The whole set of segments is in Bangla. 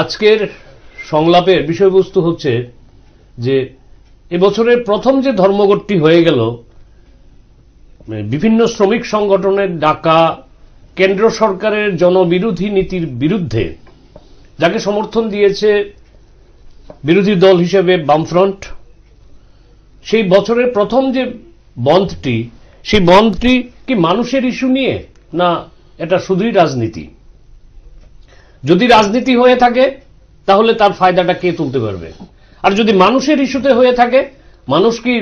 আজকের সংলাপের বিষয়বস্তু হচ্ছে যে এবছরের প্রথম যে ধর্মঘটটি হয়ে গেল বিভিন্ন শ্রমিক সংগঠনের ডাকা কেন্দ্র সরকারের জনবিরোধী নীতির বিরুদ্ধে যাকে সমর্থন দিয়েছে বিরোধী দল হিসেবে বামফ্রন্ট সেই বছরের প্রথম যে বন্ধটি সেই বন্ধটি কি মানুষের ইস্যু নিয়ে না এটা শুধুই রাজনীতি যদি রাজনীতি হয়ে থাকে তাহলে তার ফায়দাটা কে তুলতে পারবে আর যদি মানুষের ইস্যুতে হয়ে থাকে মানুষ কি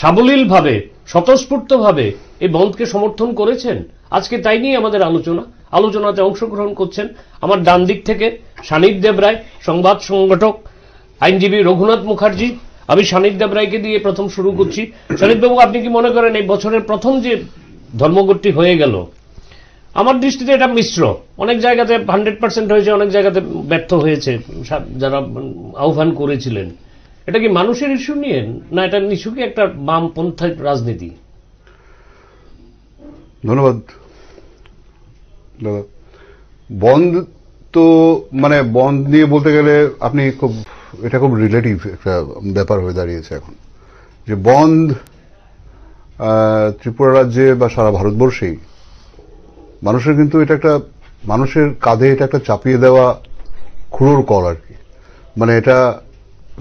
সাবলীলভাবে স্বতঃস্ফূর্তভাবে এই বন্ধকে সমর্থন করেছেন আজকে তাই নিয়ে আমাদের আলোচনা আলোচনাতে অংশগ্রহণ করছেন আমার ডান দিক থেকে সানিদ দেবরায় সংবাদ সংগঠক আইনজীবী রঘুনাথ মুখার্জি আমি সানিদ দেবরায়কে দিয়ে প্রথম শুরু করছি সানিদবাবু আপনি কি মনে করেন এই বছরের প্রথম যে ধর্মঘটটি হয়ে গেল আমার দৃষ্টিতে এটা মিশ্র অনেক জায়গাতে হান্ড্রেড পার্সেন্ট হয়েছে অনেক জায়গাতে ব্যর্থ হয়েছে যারা আহ্বান করেছিলেন এটা কি মানুষের ইস্যু নিয়ে না এটা ইস্যু কি একটা বামপন্থা রাজনীতি ধন্যবাদ বন্ধ তো মানে বন্ধ নিয়ে বলতে গেলে আপনি খুব এটা খুব রিলেটিভ একটা ব্যাপার হয়ে দাঁড়িয়েছে এখন যে বন্ধ ত্রিপুরা রাজ্যে বা সারা ভারতবর্ষেই মানুষের কিন্তু এটা একটা মানুষের কাঁধে এটা একটা চাপিয়ে দেওয়া খুঁড়োর কর আর কি মানে এটা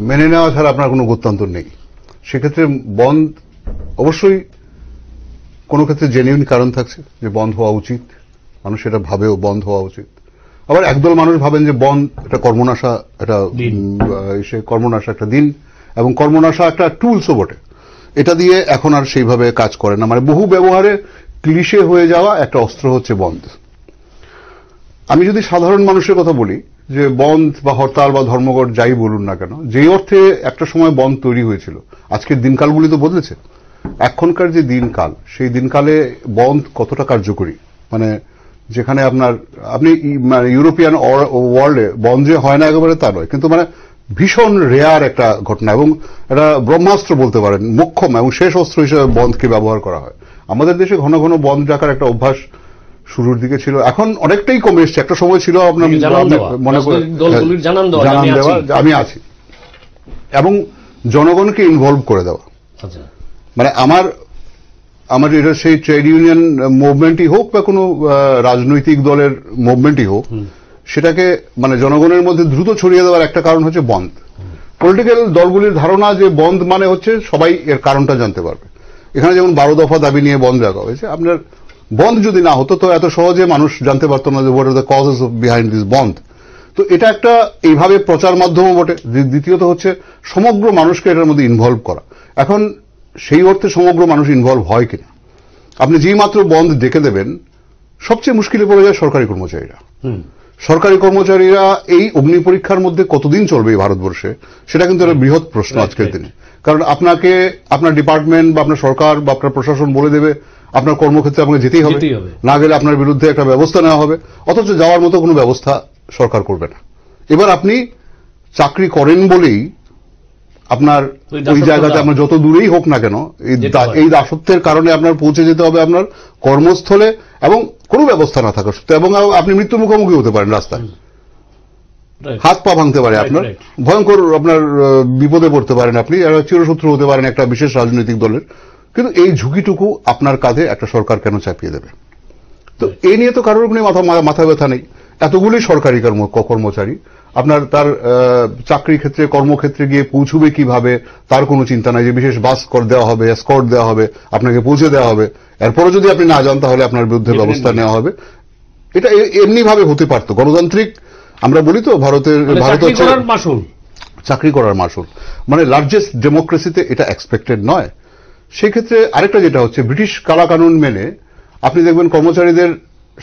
মেনে নেওয়া ছাড়া আপনার কোনো গত্যন্তর নেই সেক্ষেত্রে বন্ধ অবশ্যই কোনো ক্ষেত্রে জেনুইন কারণ থাকছে যে বন্ধ হওয়া উচিত মানুষ এটা ভাবেও বন্ধ হওয়া উচিত আবার একদল মানুষ ভাবেন যে বন্ধ এটা কর্মনাশা এটা সে কর্মনাশা একটা দিন এবং কর্মনাশা একটা টুলসও বটে এটা দিয়ে এখন আর সেইভাবে কাজ করে না মানে বহু ব্যবহারে ক্লিশে হয়ে যাওয়া একটা অস্ত্র হচ্ছে বন্ধ আমি যদি সাধারণ মানুষের কথা বলি যে বন্ধ বা হরতাল বা ধর্মঘট যাই বলুন না কেন যেই অর্থে একটা সময় বন্ধ তৈরি হয়েছিল আজকের দিনকালগুলি তো বদলেছে এখনকার যে দিনকাল সেই দিনকালে বন্ধ কতটা কার্যকরী মানে যেখানে আপনার আপনি মানে ইউরোপিয়ান ওয়ার্ল্ডে বন্ধ যে হয় না একেবারে তা নয় কিন্তু মানে ভীষণ রেয়ার একটা ঘটনা এবং এটা ব্রহ্মাস্ত্র বলতে পারেন মোক্ষম এবং শেষ অস্ত্র হিসেবে বন্ধকে ব্যবহার করা হয় আমাদের দেশে ঘন ঘন বন্ধ ডাকার একটা অভ্যাস শুরুর দিকে ছিল এখন অনেকটাই কমে এসছে একটা সময় ছিল আপনার মনে হ্যাঁ, জানান দেওয়া আমি আছি এবং জনগণকে ইনভলভ করে দেওয়া আচ্ছা। মানে আমার আমার এটা সেই ট্রেড ইউনিয়ন মুভমেন্টই হোক বা কোনো রাজনৈতিক দলের মুভমেন্টই হোক সেটাকে মানে জনগণের মধ্যে দ্রুত ছড়িয়ে দেওয়ার একটা কারণ হচ্ছে বন্ধ পলিটিক্যাল দলগুলির ধারণা যে বন্ধ মানে হচ্ছে সবাই এর কারণটা জানতে পারবে এখানে যেমন বারো দফা দাবি নিয়ে বন্ধ রাখা হয়েছে আপনার বন্ধ যদি না হতো তো এত সহজে মানুষ জানতে পারতো না যে what are the causes of behind this বন্ধ তো এটা একটা এইভাবে প্রচার মাধ্যমও বটে দ্বিতীয়ত হচ্ছে সমগ্র মানুষকে এটার মধ্যে ইনভলভ করা এখন সেই অর্থে সমগ্র মানুষ ইনভলভ হয় কিনা আপনি যেই মাত্র বন্ধ ডেকে দেবেন সবচেয়ে মুশকিলে পড়ে যায় সরকারি কর্মচারীরা সরকারি কর্মচারীরা এই অগ্নি পরীক্ষার মধ্যে কতদিন চলবে এই ভারতবর্ষে সেটা কিন্তু একটা বৃহৎ প্রশ্ন আজকের দিনে কারণ আপনাকে আপনার ডিপার্টমেন্ট বা আপনার সরকার বা আপনার প্রশাসন বলে দেবে আপনার কর্মক্ষেত্রে আপনাকে যেতেই হবে না গেলে আপনার বিরুদ্ধে একটা ব্যবস্থা নেওয়া হবে অথচ যাওয়ার মতো কোনো ব্যবস্থা সরকার করবে না এবার আপনি চাকরি করেন বলেই আপনার ওই জায়গাতে আপনার যত দূরেই হোক না কেন এই দাসত্বের কারণে আপনার পৌঁছে যেতে হবে আপনার কর্মস্থলে এবং কোনো ব্যবস্থা না থাকা সত্ত্বেও এবং আপনি মৃত্যুর মুখোমুখি হতে পারেন রাস্তায় হাত পা ভাঙতে পারে আপনার ভয়ঙ্কর আপনার বিপদে পড়তে পারেন আপনি চিরশত্রু হতে পারেন একটা বিশেষ রাজনৈতিক দলের কিন্তু এই ঝুঁকিটুকু আপনার কাঁধে একটা সরকার কেন চাপিয়ে দেবে তো এ নিয়ে তো কারোর মাথা ব্যথা নেই এতগুলি সরকারি কর্মচারী আপনার তার চাকরি ক্ষেত্রে কর্মক্ষেত্রে গিয়ে পৌঁছবে কিভাবে তার কোনো চিন্তা নাই যে বিশেষ বাস কর দেওয়া হবে স্কট দেওয়া হবে আপনাকে পৌঁছে দেওয়া হবে এরপরে যদি আপনি না যান তাহলে আপনার বিরুদ্ধে ব্যবস্থা নেওয়া হবে এটা এমনিভাবে হতে পারত গণতান্ত্রিক আমরা বলি তো ভারতের ভারত চাকরি করার মাসুল মানে লার্জেস্ট ডেমোক্রেসিতে এটা এক্সপেক্টেড নয় সেক্ষেত্রে আরেকটা যেটা হচ্ছে ব্রিটিশ কালাকানুন মেনে আপনি দেখবেন কর্মচারীদের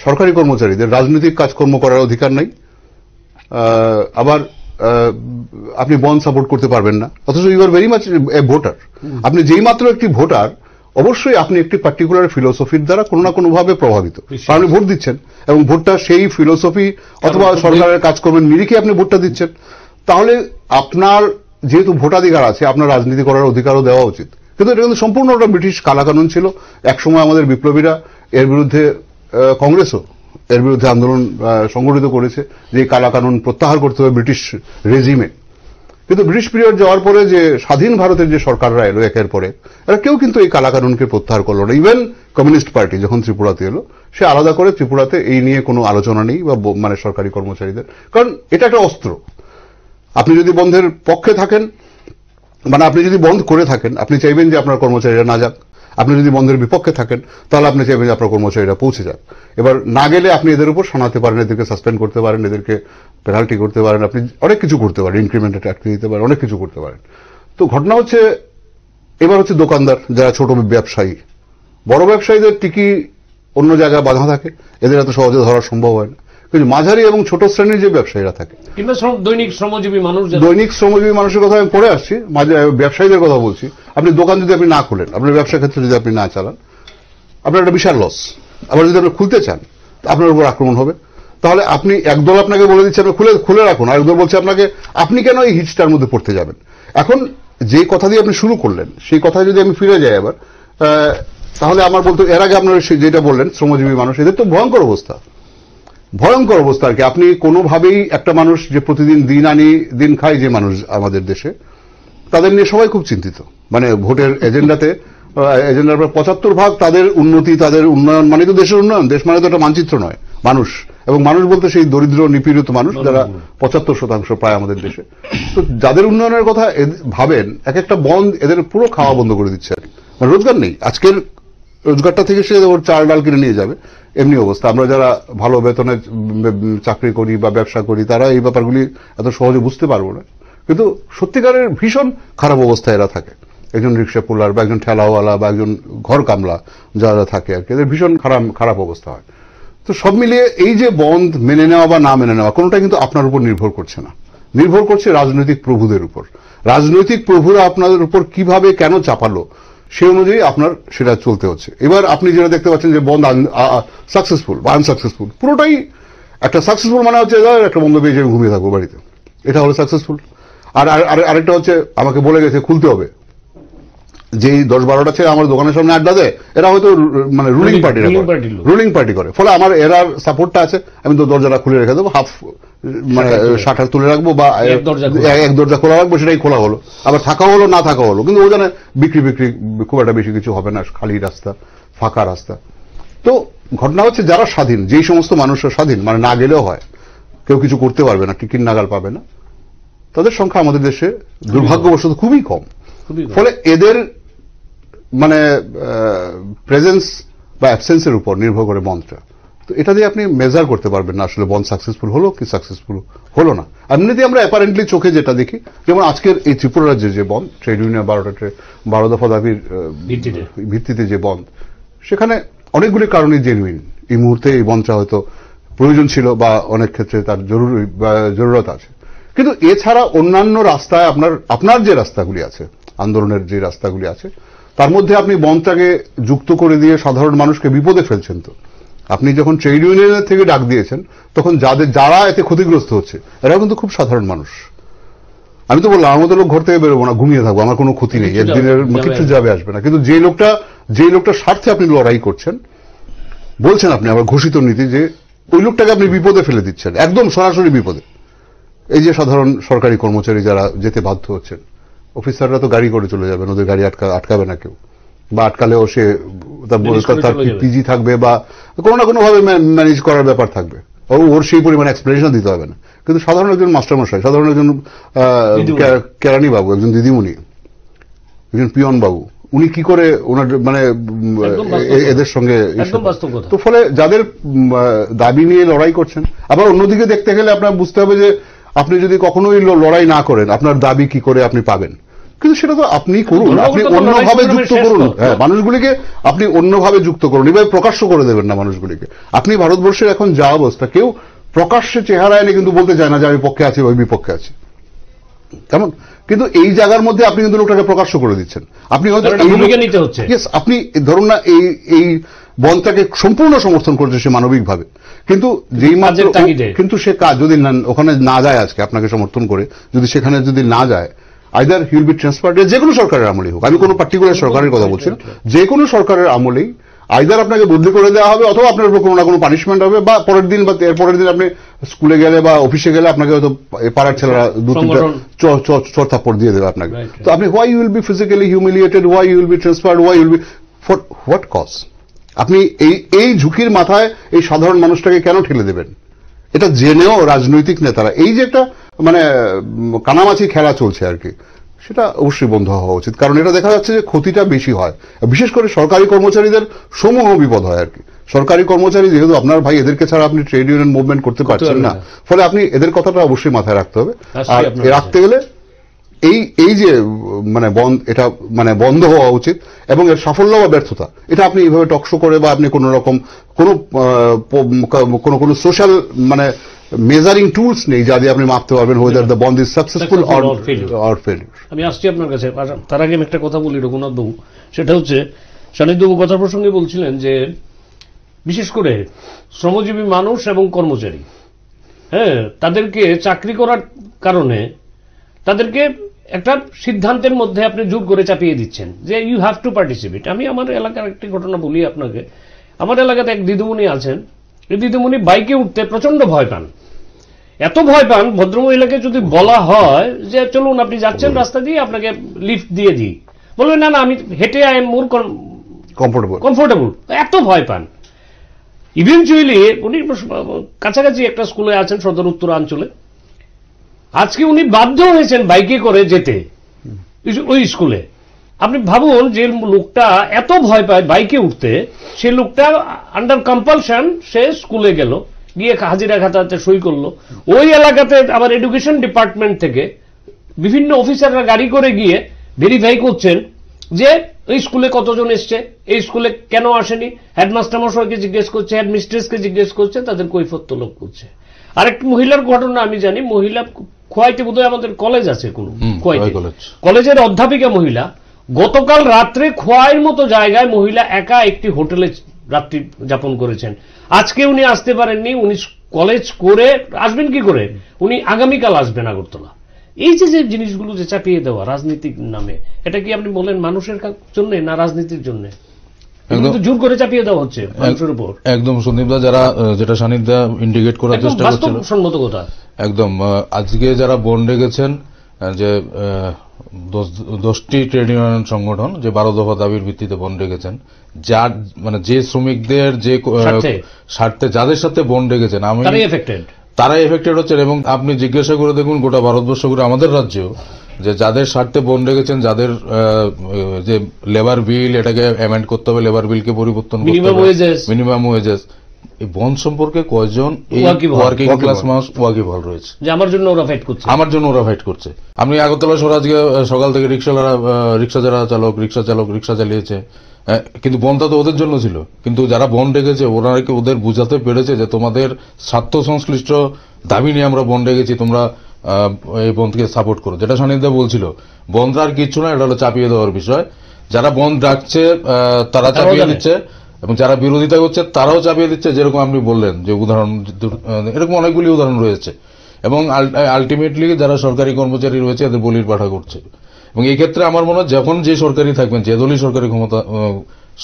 সরকারি কর্মচারীদের রাজনৈতিক কাজকর্ম করার অধিকার নাই আবার আপনি বন সাপোর্ট করতে পারবেন না অথচ you are very much a voter আপনি যেই মাত্র একটি ভোটার অবশ্যই আপনি একটি পার্টিকুলার ফিলোসফির দ্বারা কোনো না কোনোভাবে প্রভাবিত আপনি ভোট দিচ্ছেন এবং ভোটটা সেই ফিলোসফি অথবা সরকারের কাজকর্মের নিরিখে আপনি ভোটটা দিচ্ছেন তাহলে আপনার যেহেতু ভোটাধিকার আছে আপনার রাজনীতি করার অধিকারও দেওয়া উচিত কিন্তু এটা কিন্তু সম্পূর্ণ একটা ব্রিটিশ কালাকানুন ছিল একসময় আমাদের বিপ্লবীরা এর বিরুদ্ধে কংগ্রেসও এর বিরুদ্ধে আন্দোলন সংগঠিত করেছে যে কালাকানুন প্রত্যাহার করতে হবে ব্রিটিশ রেজিমে কিন্তু ব্রিটিশ পিরিয়ড যাওয়ার পরে যে স্বাধীন ভারতের যে সরকাররা এলো একের পরে এরা কেউ কিন্তু এই কালাকানুনকে প্রত্যাহার করলো না ইভেন কমিউনিস্ট পার্টি যখন ত্রিপুরাতে এলো সে আলাদা করে ত্রিপুরাতে এই নিয়ে কোনো আলোচনা নেই বা মানে সরকারি কর্মচারীদের কারণ এটা একটা অস্ত্র আপনি যদি বন্ধের পক্ষে থাকেন মানে আপনি যদি বন্ধ করে থাকেন আপনি চাইবেন যে আপনার কর্মচারীরা না যাক আপনি যদি বন্ধের বিপক্ষে থাকেন তাহলে আপনি চাইবেন যে আপনার কর্মচারীরা পৌঁছে যাক এবার না গেলে আপনি এদের উপর শোনাতে পারেন এদেরকে সাসপেন্ড করতে পারেন এদেরকে পেনাল্টি করতে পারেন আপনি অনেক কিছু করতে পারেন ইনক্রিমেন্ট আটকে দিতে পারেন অনেক কিছু করতে পারেন তো ঘটনা হচ্ছে এবার হচ্ছে দোকানদার যারা ছোট ব্যবসায়ী বড় ব্যবসায়ীদের টিকি অন্য জায়গায় বাধা থাকে এদের এত সহজে ধরা সম্ভব হয় না কিন্তু মাঝারি এবং ছোট শ্রেণীর যে ব্যবসায়ীরা থাকে দৈনিক শ্রমজীবী মানুষ দৈনিক শ্রমজীবী মানুষের কথা আমি পড়ে আসছি ব্যবসায়ীদের কথা বলছি আপনি দোকান যদি আপনি না খুলেন আপনার ব্যবসা ক্ষেত্রে যদি আপনি না চালান আপনার একটা বিশাল লস আবার যদি আপনি খুলতে চান আপনার উপর আক্রমণ হবে তাহলে আপনি একদল আপনাকে বলে দিচ্ছে আপনি খুলে খুলে রাখুন একদল বলছে আপনাকে আপনি কেন এই হিটটার মধ্যে পড়তে যাবেন এখন যে কথা দিয়ে আপনি শুরু করলেন সেই কথা যদি আমি ফিরে যাই আবার তাহলে আমার বলতো এর আগে আপনারা যেটা বললেন শ্রমজীবী মানুষ এদের তো ভয়ঙ্কর অবস্থা ভয়ঙ্কর অবস্থা আর কি আপনি কোনোভাবেই একটা মানুষ যে প্রতিদিন দিন আনি দিন খায় যে মানুষ আমাদের দেশে তাদের নিয়ে সবাই খুব চিন্তিত মানে ভোটের এজেন্ডাতে এজেন্ডার পর পঁচাত্তর ভাগ তাদের উন্নতি তাদের উন্নয়ন মানে তো দেশের উন্নয়ন দেশ মানে তো একটা মানচিত্র নয় মানুষ এবং মানুষ বলতে সেই দরিদ্র নিপীড়িত মানুষ যারা পঁচাত্তর শতাংশ প্রায় আমাদের দেশে তো যাদের উন্নয়নের কথা ভাবেন এক একটা বন্ধ এদের পুরো খাওয়া বন্ধ করে দিচ্ছে আর মানে রোজগার নেই আজকের রোজগারটা থেকে সে ওর চাল ডাল কিনে নিয়ে যাবে এমনি অবস্থা আমরা যারা ভালো বেতনে চাকরি করি বা ব্যবসা করি তারা এই ব্যাপারগুলি এত সহজে বুঝতে পারবো না কিন্তু সত্যিকারের ভীষণ খারাপ অবস্থা এরা থাকে একজন রিক্সা পোলার বা একজন ঠেলাওয়ালা বা একজন ঘর কামলা যারা থাকে আর কি এদের ভীষণ খারাপ খারাপ অবস্থা হয় তো সব মিলিয়ে এই যে বন্ধ মেনে নেওয়া বা না মেনে নেওয়া কোনোটাই কিন্তু আপনার উপর নির্ভর করছে না নির্ভর করছে রাজনৈতিক প্রভুদের উপর রাজনৈতিক প্রভুরা আপনাদের উপর কিভাবে কেন চাপালো সেই অনুযায়ী আপনার সেটা চলতে হচ্ছে এবার আপনি যেটা দেখতে পাচ্ছেন যে বন্ধ সাকসেসফুল বা আনসাকসেসফুল পুরোটাই একটা সাকসেসফুল মানে হচ্ছে একটা বন্ধ পেয়েছে আমি ঘুমিয়ে থাকবো বাড়িতে এটা হলো সাকসেসফুল আর আরেকটা হচ্ছে আমাকে বলে গেছে খুলতে হবে যে দশ বারোটা ছেলে আমার দোকানের সামনে আড্ডা দেয় এরা হয়তো মানে রুলিং পার্টি রুলিং পার্টি করে ফলে আমার এরার সাপোর্টটা আছে আমি তো দরজাটা খুলে রেখে দেবো হাফ মানে শাটার তুলে রাখবো বা এক দরজা খোলা রাখবো সেটাই খোলা হলো আবার থাকা হলো না থাকা হলো কিন্তু ও জানে বিক্রি বিক্রি খুব একটা বেশি কিছু হবে না খালি রাস্তা ফাঁকা রাস্তা তো ঘটনা হচ্ছে যারা স্বাধীন যেই সমস্ত মানুষরা স্বাধীন মানে না গেলেও হয় কেউ কিছু করতে পারবে না টিকিট নাগাল পাবে না তাদের সংখ্যা আমাদের দেশে দুর্ভাগ্যবশত খুবই কম ফলে এদের মানে প্রেজেন্স বা অ্যাবসেন্সের উপর নির্ভর করে বন্ধটা তো এটা দিয়ে আপনি মেজার করতে পারবেন না আসলে বন্ধ সাকসেসফুল হলো কি সাকসেসফুল হলো না এমনিতে আমরা অ্যাপারেন্টলি চোখে যেটা দেখি যেমন আজকের এই ত্রিপুরা রাজ্যের যে বন্ধ ট্রেড ইউনিয়ন বারোটা বারো দফা দাবির ভিত্তিতে যে বন্ধ সেখানে অনেকগুলি কারণে জেনুইন এই মুহূর্তে এই বন্ধটা হয়তো প্রয়োজন ছিল বা অনেক ক্ষেত্রে তার জরুরি জরুরত আছে কিন্তু এছাড়া অন্যান্য রাস্তায় আপনার আপনার যে রাস্তাগুলি আছে আন্দোলনের যে রাস্তাগুলি আছে তার মধ্যে আপনি বনটাকে যুক্ত করে দিয়ে সাধারণ মানুষকে বিপদে ফেলছেন তো আপনি যখন ট্রেড ইউনিয়নের থেকে ডাক দিয়েছেন তখন যাদের যারা এতে ক্ষতিগ্রস্ত হচ্ছে এরাও কিন্তু খুব সাধারণ মানুষ আমি তো বললাম আমাদের লোক ঘর থেকে বেরোবো না ঘুমিয়ে থাকবো আমার কোনো ক্ষতি নেই একদিনের কিছু যাবে আসবে না কিন্তু যে লোকটা যে লোকটা স্বার্থে আপনি লড়াই করছেন বলছেন আপনি আমার ঘোষিত নীতি যে ওই লোকটাকে আপনি বিপদে ফেলে দিচ্ছেন একদম সরাসরি বিপদে এই যে সাধারণ সরকারি কর্মচারী যারা যেতে বাধ্য হচ্ছেন অফিসাররা তো গাড়ি করে চলে যাবেন ওদের গাড়ি আটকা আটকাবে না কেউ বা আটকালেও সে তার পিজি থাকবে বা কোনো না কোনোভাবে ম্যানেজ করার ব্যাপার থাকবে ওর সেই পরিমাণে এক্সপ্লেনেশন দিতে হবে না কিন্তু সাধারণ একজন মাস্টারমশাই সাধারণ একজন কেরানি বাবু একজন দিদিমণি একজন পিয়ন বাবু উনি কি করে ওনার মানে এদের সঙ্গে তো ফলে যাদের দাবি নিয়ে লড়াই করছেন আবার অন্যদিকে দেখতে গেলে আপনার বুঝতে হবে যে আপনি যদি কখনো লড়াই না করেন আপনার দাবি কি করে আপনি পাবেন কিন্তু সেটা তো আপনি করুন আপনি অন্যভাবে যুক্ত করুন হ্যাঁ মানুষগুলিকে আপনি অন্যভাবে যুক্ত করুন এভাবে প্রকাশ্য করে দেবেন না মানুষগুলিকে আপনি ভারতবর্ষের এখন যা অবস্থা কেউ প্রকাশ্যে চেহারা এনে কিন্তু বলতে চায় না যে আমি পক্ষে আছি ওই বিপক্ষে আছি কেমন কিন্তু এই জায়গার মধ্যে আপনি কিন্তু লোকটাকে প্রকাশ্য করে দিচ্ছেন আপনি হয়তো আপনি ধরুন না এই এই বনটাকে সম্পূর্ণ সমর্থন করছেন সে মানবিকভাবে কিন্তু যেই মাত্র কিন্তু সে কাজ যদি ওখানে না যায় আজকে আপনাকে সমর্থন করে যদি সেখানে যদি না যায় আইদার হিউল বি ট্রান্সফার্ড যে কোনো সরকারের আমলেই হোক আমি কোনো পার্টিকুলার সরকারের কথা বলছি না যে কোনো সরকারের আমলেই আইদার আপনাকে বদলি করে দেওয়া হবে অথবা আপনার উপর কোনো না কোনো পানিশমেন্ট হবে বা পরের দিন বা পরের দিন আপনি স্কুলে গেলে বা অফিসে গেলে আপনাকে হয়তো পাড়ার ছেলেরা দু তিনটা চর থাপড় দিয়ে দেবে আপনাকে তো আপনি why you will be physically humiliated why you will be transferred why you'll be for what cause আপনি এই এই ঝুঁকির মাথায় এই সাধারণ মানুষটাকে কেন ঠেলে দেবেন এটা জেনেও রাজনৈতিক নেতারা এই যে একটা মানে কানামাছি খেলা চলছে আর কি সেটা অবশ্যই বন্ধ হওয়া উচিত কারণ এটা দেখা যাচ্ছে যে ক্ষতিটা বেশি হয় বিশেষ করে সরকারি কর্মচারীদের সমূহ বিপদ হয় আর কি সরকারি কর্মচারী যেহেতু আপনার ভাই এদেরকে ছাড়া আপনি ট্রেড ইউনিয়ন মুভমেন্ট করতে পারছেন না ফলে আপনি এদের কথাটা অবশ্যই মাথায় রাখতে হবে আর রাখতে গেলে এই এই যে মানে বন্ধ এটা মানে বন্ধ হওয়া উচিত এবং এর সাফল্য বা ব্যর্থতা এটা আপনি এইভাবে টকশো করে বা আপনি কোনো রকম কোনো কোনো কোনো সোশ্যাল মানে মেজারিং টুলস নেই যা দিয়ে আপনি মাপতে পারবেন ওয়েদার দ্য বন্ধ ইজ সাকসেসফুল অর ফেলিউর আমি আসছি আপনার কাছে তার আগে আমি একটা কথা বলি রঘুনাথ বাবু সেটা হচ্ছে সানিধ্যবাবু কথা প্রসঙ্গে বলছিলেন যে বিশেষ করে শ্রমজীবী মানুষ এবং কর্মচারী হ্যাঁ তাদেরকে চাকরি করার কারণে তাদেরকে একটা সিদ্ধান্তের মধ্যে আপনি জোর করে চাপিয়ে দিচ্ছেন যে ইউ হ্যাভ টু পার্টিসিপেট আমি আমার এলাকার একটি ঘটনা বলি আপনাকে আমার এলাকাতে এক দিদিমণি আছেন এই দিদিমণি বাইকে উঠতে প্রচণ্ড ভয় পান এত ভয় পান ভদ্রমহিলাকে যদি বলা হয় যে চলুন আপনি যাচ্ছেন রাস্তা দিয়ে আপনাকে লিফট দিয়ে দিই বলবেন না না আমি হেঁটে I am more comfortable comfortable এত ভয় পান ইভেনচুয়ালি উনি কাছাকাছি একটা স্কুলে আছেন সদর উত্তরাঞ্চলে আজকে উনি বাধ্য হয়েছেন বাইকে করে যেতে ওই স্কুলে আপনি ভাবুন যে লোকটা এত ভয় পায় বাইকে উঠতে সে লোকটা আন্ডার কম্পালশন সে স্কুলে গেল গিয়ে হাজিরা খাতাতে সই করলো ওই এলাকাতে আবার এডুকেশন ডিপার্টমেন্ট থেকে বিভিন্ন অফিসাররা গাড়ি করে গিয়ে ভেরিফাই করছেন যে এই স্কুলে কতজন এসছে এই স্কুলে কেন আসেনি হেডমাস্টার মশাইকে জিজ্ঞেস করছে হেডমিস্ট্রেসকে জিজ্ঞেস করছে তাদের কৈফত্য লোক করছে আরেক মহিলার ঘটনা আমি জানি মহিলা খোয়াইতে বোধহয় আমাদের কলেজ আছে কোনো কলেজের অধ্যাপিকা মহিলা গতকাল রাত্রে খোয়াইয়ের মতো জায়গায় মহিলা একা একটি হোটেলে রাত্রি যাপন করেছেন আজকে উনি আসতে পারেননি উনি কলেজ করে আসবেন কি করে উনি আগামীকাল আসবেন আগরতলা এই যে যে জিনিসগুলো যে চাপিয়ে দেওয়া রাজনীতির নামে এটা কি আপনি বলেন মানুষের জন্য না রাজনীতির জন্য দশটি ট্রেড ইউনিয়ন সংগঠন যে বারো দফা দাবির ভিত্তিতে বন ডেকেছেন যার মানে যে শ্রমিকদের যে স্বার্থে যাদের সাথে বন ডেকেছেন আমি তারাই এফেক্টেড হচ্ছেন এবং আপনি জিজ্ঞাসা করে দেখুন গোটা ভারতবর্ষ করে আমাদের রাজ্যেও যে যাদের স্বার্থে বন রেখেছেন যাদের যে লেবার বিল এটাকে অ্যামেন্ড করতে হবে লেবার বিলকে পরিবর্তন মিনিমাম ওয়েজেস এই বন সম্পর্কে কয়জন ওয়ার্কিং ক্লাস মানুষ ভাল রয়েছে যে আমার জন্য ওরা ফাইট করছে আমার জন্য ওরা ফাইট করছে আপনি আগরতলা শহরে আজকে সকাল থেকে রিক্সাওয়ালা রিক্সা যারা চালক রিক্সা চালক রিক্সা চালিয়েছে কিন্তু বনটা তো ওদের জন্য ছিল কিন্তু যারা বন ডেকেছে ওরা কি ওদের বুঝাতে পেরেছে যে তোমাদের স্বার্থ সংশ্লিষ্ট দাবি নিয়ে আমরা বন ডেকেছি তোমরা এই বন্ধকে সাপোর্ট করো যেটা সানিদা বলছিল বন্ধ আর কিচ্ছু না এটা হলো চাপিয়ে দেওয়ার বিষয় যারা বন্ধ ডাকছে তারা চাপিয়ে দিচ্ছে এবং যারা বিরোধিতা করছে তারাও চাপিয়ে দিচ্ছে যেরকম আপনি বললেন যে উদাহরণ এরকম অনেকগুলি উদাহরণ রয়েছে এবং আলটিমেটলি যারা সরকারি কর্মচারী রয়েছে এদের বলির পাঠা করছে এবং এই ক্ষেত্রে আমার মনে হয় যখন যে সরকারি থাকবেন যে দলই সরকারি ক্ষমতা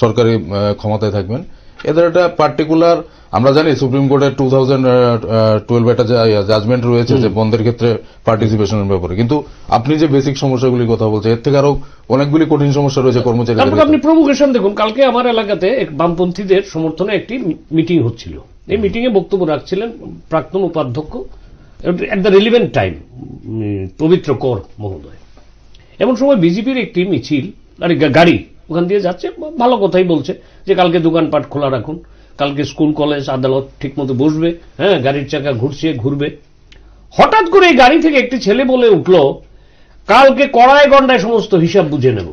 সরকারি ক্ষমতায় থাকবেন এদের একটা পার্টিকুলার আমরা জানি সুপ্রিম কোর্টের টু থাউজেন্ড টুয়েলভ একটা জাজমেন্ট রয়েছে যে বন্ধের ক্ষেত্রে পার্টিসিপেশনের ব্যাপারে কিন্তু আপনি যে বেসিক সমস্যাগুলি কথা বলছেন এর থেকে আরো অনেকগুলি কঠিন সমস্যা রয়েছে কর্মচারী আপনি প্রমুখেশন দেখুন কালকে আমার এলাকাতে বামপন্থীদের সমর্থনে একটি মিটিং হচ্ছিল এই মিটিং এ বক্তব্য রাখছিলেন প্রাক্তন উপাধ্যক্ষ এট দ্য রিলিভেন্ট টাইম পবিত্র কর মহোদয় এমন সময় বিজেপির একটি মিছিল আর গাড়ি ওখান দিয়ে যাচ্ছে ভালো কথাই বলছে যে কালকে দোকানপাট খোলা রাখুন কালকে স্কুল কলেজ আদালত ঠিক মতো বসবে হ্যাঁ গাড়ির চাকা ঘুরছে ঘুরবে হঠাৎ করে এই গাড়ি থেকে একটি ছেলে বলে উঠল কালকে কড়ায় গন্ডায় সমস্ত হিসাব বুঝে নেব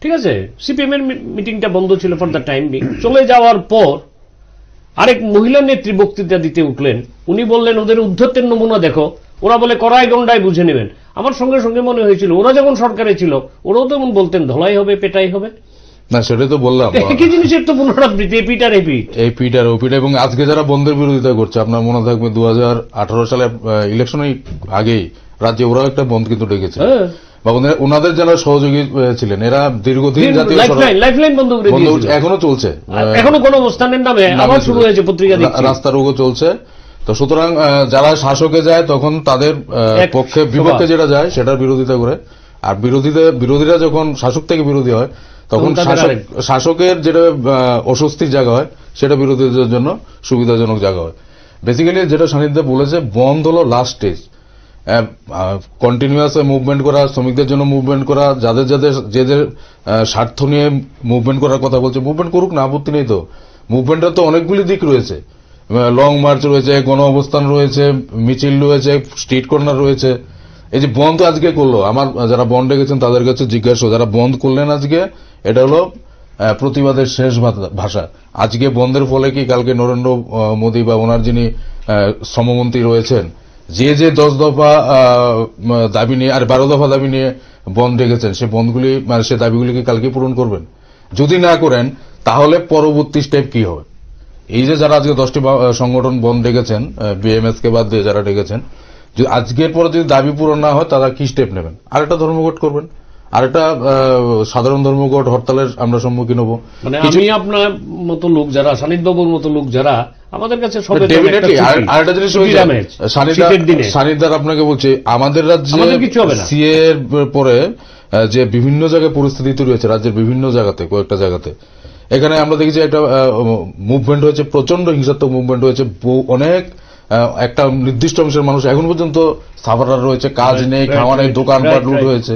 ঠিক আছে সিপিএম এর মিটিংটা বন্ধ ছিল ফর দ্য টাইম বিং চলে যাওয়ার পর আরেক মহিলা নেত্রী বক্তৃতা দিতে উঠলেন উনি বললেন ওদের উদ্ধত্তের নমুনা দেখো ওরা বলে কড়াই গন্ডায় বুঝে নেবেন আমার সঙ্গে সঙ্গে মনে হয়েছিল ওরা যখন সরকারে ছিল ওরাও তেমন বলতেন ধলাই হবে পেটাই হবে না সেটা তো বললাম একই জিনিসের তো পুনরাবৃত্তি এপিট আর এপিট এপিট আর ওপিট এবং আজকে যারা বন্ধের বিরোধিতা করছে আপনার মনে থাকবে দু সালে ইলেকশনের আগেই রাজ্যে ওরাও একটা বন্ধ কিন্তু ডেকেছে হ্যাঁ। ওনাদের যারা সহযোগী ছিলেন এরা দীর্ঘদিন এখনো চলছে এখনো কোন অবস্থানের নামে আবার শুরু হয়েছে পত্রিকা রাস্তার রোগও চলছে তো সুতরাং যারা শাসকে যায় তখন তাদের পক্ষে বিপক্ষে যেটা যায় সেটার বিরোধিতা করে আর বিরোধীদের বিরোধীরা যখন শাসক থেকে বিরোধী হয় তখন শাসকের যেটা অস্বস্তির জায়গা হয় সেটা বিরোধীদের জন্য সুবিধাজনক জায়গা হয় বেসিক্যালি যেটা সানিধ্য বলেছে বন্ধ হলো লাস্ট স্টেজ কন্টিনিউয়াস মুভমেন্ট করা শ্রমিকদের জন্য মুভমেন্ট করা যাদের যাদের যাদের স্বার্থ নিয়ে মুভমেন্ট করার কথা বলছে মুভমেন্ট করুক না আপত্তি নেই তো মুভমেন্টের তো অনেকগুলি দিক রয়েছে লং মার্চ রয়েছে গণ অবস্থান রয়েছে মিছিল রয়েছে স্ট্রিট কর্নার রয়েছে এই যে বন্ধ আজকে করলো আমার যারা বন্ধে গেছেন তাদের কাছে জিজ্ঞাসা যারা বন্ধ করলেন আজকে এটা হলো প্রতিবাদের শেষ ভাষা আজকে বন্ধের ফলে কি কালকে নরেন্দ্র মোদী বা ওনার যিনি শ্রমমন্ত্রী রয়েছেন যে যে দশ দফা দাবি নিয়ে আর বারো দফা দাবি নিয়ে বন্ধ রেখেছেন সে বন্ধগুলি মানে সে দাবিগুলিকে কালকে পূরণ করবেন যদি না করেন তাহলে পরবর্তী স্টেপ কি হবে এই যে যারা আজকে দশটি সংগঠন বন্ধ ডেকেছেন বিএমএসকে বাদ দিয়ে যারা ডেকেছেন যদি আজকের পরে যদি দাবি পূরণ না হয় তারা কি স্টেপ নেবেন আরেকটা ধর্মঘট করবেন আরেকটা সাধারণ ধর্মঘট হরতালের আমরা সম্মুখীন হবো মানে আমি আপনার মতো লোক যারা সানিদ বাবুর মতো লোক যারা আমাদের কাছে সানিদার আপনাকে বলছে আমাদের রাজ্যে সিএ এর পরে যে বিভিন্ন জায়গায় পরিস্থিতি তৈরি হয়েছে রাজ্যের বিভিন্ন জায়গাতে কয়েকটা জায়গাতে এখানে আমরা দেখি যে একটা মুভমেন্ট হয়েছে প্রচন্ড হিংসাত্মক মুভমেন্ট হয়েছে অনেক একটা নির্দিষ্ট অংশের মানুষ এখন পর্যন্ত সাফারার রয়েছে কাজ নেই খাওয়া নেই দোকানপাট লুট হয়েছে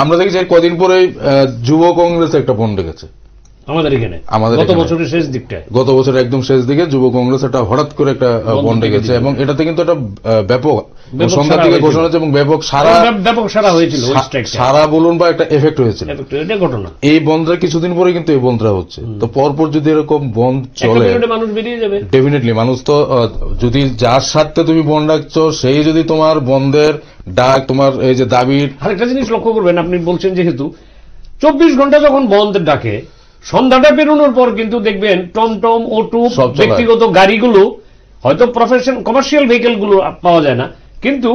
আমরা দেখেছি কদিন পরে যুব কংগ্রেস একটা ফোন ডেকেছে আমাদের এখানে আমাদের গত বছরের শেষ দিকটা গত বছর একদম শেষ দিকে যুব কংগ্রেস একটা হঠাৎ করে একটা গেছে এবং এটাতে কিন্তু একটা ব্যাপক সন্ধ্যা থেকে ঘোষণা হয়েছে এবং ব্যাপক সারা ব্যাপক সারা হয়েছিল সারা বলুন বা একটা এফেক্ট হয়েছিল ঘটনা এই বন্ধের কিছুদিন পরে কিন্তু এই হচ্ছে তো পরপর যদি এরকম বন্ধ চলে মানুষ বেরিয়ে যাবে ডেফিনেটলি মানুষ তো যদি যার স্বার্থে তুমি বন্ধ রাখছো সেই যদি তোমার বন্ধের ডাক তোমার এই যে দাবির আরেকটা জিনিস লক্ষ্য করবেন আপনি বলছেন যেহেতু চব্বিশ ঘন্টা যখন বন্ধ ডাকে সন্ধ্যাটা বেরোনোর পর কিন্তু দেখবেন টমটম ওটু ব্যক্তিগত গাড়িগুলো হয়তো প্রফেশন কমার্শিয়াল ভেহিকেল গুলো পাওয়া যায় না কিন্তু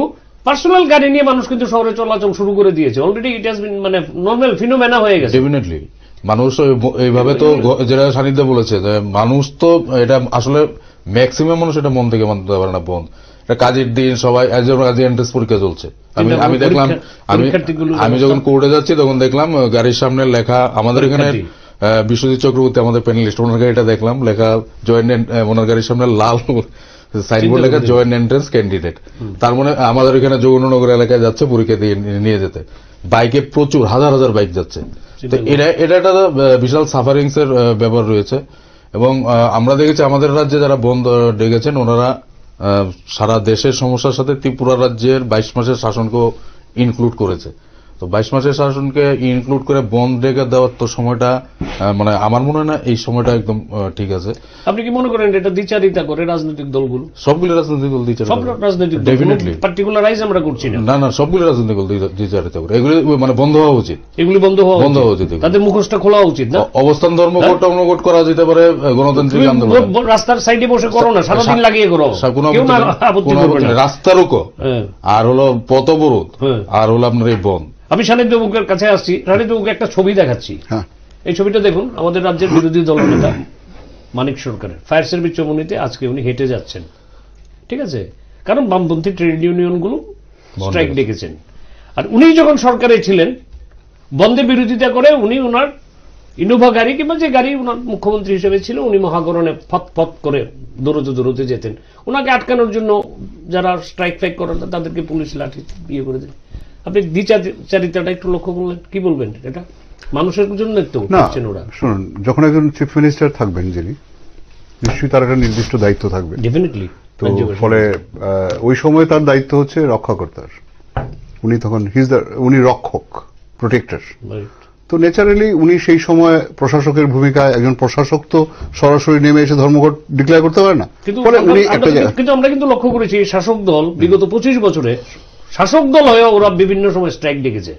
পার্সোনাল গাড়ি নিয়ে মানুষ কিন্তু শহরে চলাচল শুরু করে দিয়েছে অলরেডি ইট হাজ বিন মানে নর্মাল ফিনোমেনা হয়ে গেছে ডেফিনেটলি মানুষ এইভাবে তো যেটা সানিধ্য বলেছে যে মানুষ তো এটা আসলে ম্যাক্সিমাম মানুষ এটা মন থেকে মানতে পারে না বন্ধ এটা কাজের দিন সবাই আজ এন্ট্রেন্স পরীক্ষা চলছে আমি আমি দেখলাম আমি আমি যখন কোর্টে যাচ্ছি তখন দেখলাম গাড়ির সামনে লেখা আমাদের এখানে বিশ্বজিৎ চক্রবর্তী আমাদের প্যানেলিস্ট ওনার গাড়িটা দেখলাম লেখা জয়েন্ট ওনার গাড়ির সামনে লাল সাইনবোর্ড লেখা জয়েন্ট এন্ট্রেন্স ক্যান্ডিডেট তার মানে আমাদের এখানে যৌনগর এলাকায় যাচ্ছে পরীক্ষা দিয়ে নিয়ে যেতে বাইকে প্রচুর হাজার হাজার বাইক যাচ্ছে তো এটা এটা একটা বিশাল সাফারিংস এর ব্যাপার রয়েছে এবং আমরা দেখেছি আমাদের রাজ্যে যারা বন্ধ ডেকেছেন ওনারা সারা দেশের সমস্যার সাথে ত্রিপুরা রাজ্যের বাইশ মাসের শাসনকেও ইনক্লুড করেছে তো বাইশ মাসের শাসনকে ইনক্লুড করে বন্ধ রেখে দেওয়ার তো সময়টা মানে আমার মনে হয় না এই সময়টা একদম ঠিক আছে আপনি কি মনে করেন এটা দ্বিচারিতা করে রাজনৈতিক দলগুলো সবগুলো রাজনৈতিক দল দ্বিচারিতা রাজনৈতিক আমরা করছি না না সবগুলো রাজনৈতিক দল দ্বিচারিতা করে এগুলি মানে বন্ধ হওয়া উচিত এগুলি বন্ধ হওয়া বন্ধ হওয়া উচিত তাদের মুখোশটা খোলা উচিত না অবস্থান ধর্মঘট টর্মঘট হ্যাঁ। করা যেতে পারে গণতান্ত্রিক আন্দোলন রাস্তার সাইডে বসে করো না সারাদিন লাগিয়ে করো কোনো রাস্তারোকো হ্যাঁ। আর হলো পথবরোধ হ্যাঁ। আর হলো আপনার এই বন্ধ আমি সানিধ্য বুকের কাছে আসছি সানিধ্য বুকে একটা ছবি দেখাচ্ছি হ্যাঁ। এই ছবিটা দেখুন আমাদের রাজ্যের হ্যাঁ। বিরোধী দল নেতা মানিক সরকারের ফায়ার সার্ভিস চমুনিতে আজকে উনি হেঁটে যাচ্ছেন ঠিক আছে কারণ বামপন্থী ট্রেড ইউনিয়নগুলো স্ট্রাইক ডেকেছেন আর উনি যখন সরকারে ছিলেন বন্ধে বিরোধিতা করে উনি ওনার ইনোভা গাড়ি কিংবা যে গাড়ি ওনার মুখ্যমন্ত্রী হিসেবে ছিল উনি মহাগরণে ফত ফত করে দৌড়তে দৌড়তে যেতেন ওনাকে আটকানোর জন্য যারা স্ট্রাইক ফ্রাইক করেন তাদেরকে পুলিশ লাঠি বিয়ে করে দেন আপনি দ্বিচারিতাটা একটু লক্ষ্য করলেন কি বলবেন এটা মানুষের জন্য তো ওরা শুনুন যখন একজন চিফ মিনিস্টার থাকবেন যিনি নিশ্চয়ই তার একটা নির্দিষ্ট দায়িত্ব থাকবে ডেফিনেটলি তো ফলে ওই সময় তার দায়িত্ব হচ্ছে রক্ষাকর্তার উনি তখন হিজ উনি রক্ষক প্রোটেক্টার তো ন্যাচারালি উনি সেই সময় প্রশাসকের ভূমিকায় একজন প্রশাসক তো সরাসরি নেমে এসে ধর্মঘট ডিক্লেয়ার করতে পারে না কিন্তু আমরা কিন্তু লক্ষ্য করেছি শাসক দল বিগত পঁচিশ বছরে শাসক দল হয়েও ওরা বিভিন্ন সময় স্ট্রাইক ডেকেছে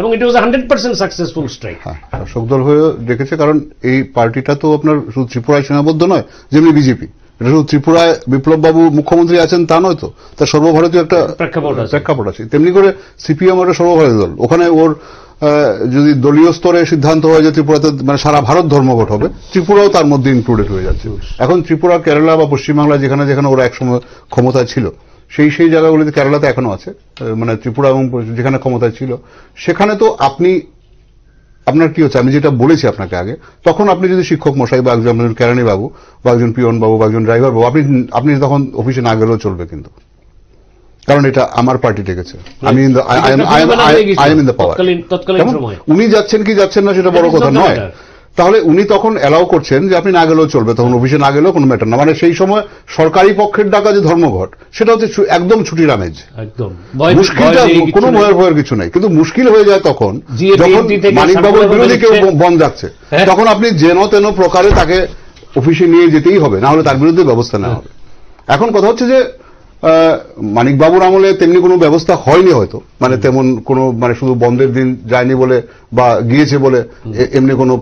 এবং it was hundred percent successful strike হ্যাঁ শাসক দল হয়ে ডেকেছে কারণ এই পার্টিটা তো আপনার শুধু ত্রিপুরায় সীমাবদ্ধ নয় যেমনি বিজেপি এটা শুধু ত্রিপুরায় বিপ্লব বাবু মুখ্যমন্ত্রী আছেন তা নয় তো তার সর্বভারতীয় একটা প্রেক্ষাপট আছে তেমনি করে সিপিএম একটা সর্বভারতীয় দল ওখানে ওর যদি দলীয় স্তরে সিদ্ধান্ত হয় যে ত্রিপুরাতে মানে সারা ভারত ধর্মঘট হবে ত্রিপুরাও তার মধ্যে ইনক্লুডেড হয়ে যাচ্ছে এখন ত্রিপুরা কেরালা বা পশ্চিমবাংলা যেখানে যেখানে ওরা একসময় ক্ষমতা ছিল সেই সেই জায়গাগুলিতে কেরালাতে এখনো আছে মানে ত্রিপুরা এবং যেখানে ক্ষমতায় ছিল সেখানে তো আপনি আপনার কি হচ্ছে আমি যেটা বলেছি আপনাকে আগে তখন আপনি যদি শিক্ষক মশাই বা একজন কেরানি বাবু বা একজন পিয়ন বাবু বা একজন ড্রাইভার বাবু আপনি আপনি তখন অফিসে না গেলেও চলবে কিন্তু কারণ এটা আমার পার্টি ডেকেছে মানে আমি I am in the power উনি যাচ্ছেন কি যাচ্ছেন না সেটা বড় কথা নয় তাহলে উনি তখন অ্যালাউ করছেন যে আপনি না গেলেও চলবে তখন অফিসে না গেলেও কোনো ম্যাটার না মানে সেই সময় সরকারি পক্ষের ডাকা যে ধর্মঘট সেটা হচ্ছে একদম ছুটির আমেজ একদম ভয়ের কিছু নাই কিন্তু মুশকিল হয়ে যায় তখন যখন মানিকবাবুর বিরোধী কেউ বন যাচ্ছে হ্যাঁ। তখন আপনি যেন তেন প্রকারে তাকে অফিসে নিয়ে যেতেই হবে না হলে তার বিরুদ্ধে ব্যবস্থা নেওয়া হবে হ্যাঁ। এখন কথা হচ্ছে যে মানিকবাবুর আমলে তেমনি কোনো ব্যবস্থা হয়নি হয়তো মানে তেমন কোনো মানে শুধু বন্ধের দিন যায়নি বলে বা গিয়েছে বলে এমনি কোনো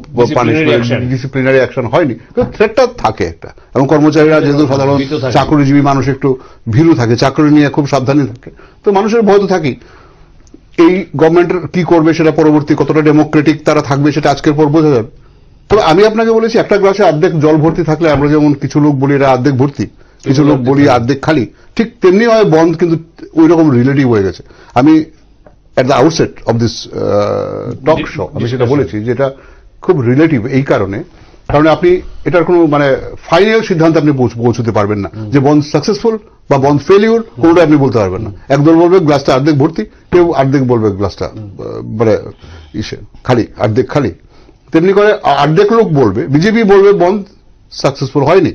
ডিসিপ্লিনারি অ্যাকশন হয়নি কিন্তু থ্রেটটা থাকে একটা এবং কর্মচারীরা যেহেতু সাধারণ চাকরিজীবী মানুষ একটু ভীরু থাকে চাকরি নিয়ে খুব সাবধানে থাকে তো মানুষের ভয় তো থাকেই এই গভর্নমেন্টের কি করবে সেটা পরবর্তী কতটা ডেমোক্রেটিক তারা থাকবে সেটা আজকের পর বোঝা যাবে তবে আমি আপনাকে বলেছি একটা গ্লাসে অর্ধেক জল ভর্তি থাকলে আমরা যেমন কিছু লোক বলি এটা অর্ধেক ভর্তি কিছু লোক বলি আর্ধেক খালি ঠিক তেমনি হয় বন্ধ কিন্তু ওই রকম রিলেটিভ হয়ে গেছে আমি at the outset of this talk show আমি সেটা বলেছি যেটা খুব রিলেটিভ এই কারণে কারণ আপনি এটার কোনো মানে ফাইনাল সিদ্ধান্ত আপনি পৌঁছতে পারবেন না যে বন্ধ সাকসেসফুল বা বন্ধ ফেলিউর কোনটা আপনি বলতে পারবেন না একদল বলবে গ্লাসটা আর্ধেক ভর্তি কেউ আর্ধেক বলবে গ্লাসটা মানে ইসে খালি আর্ধেক খালি তেমনি করে আর্ধেক লোক বলবে বিজেপি বলবে বন্ধ সাকসেসফুল হয়নি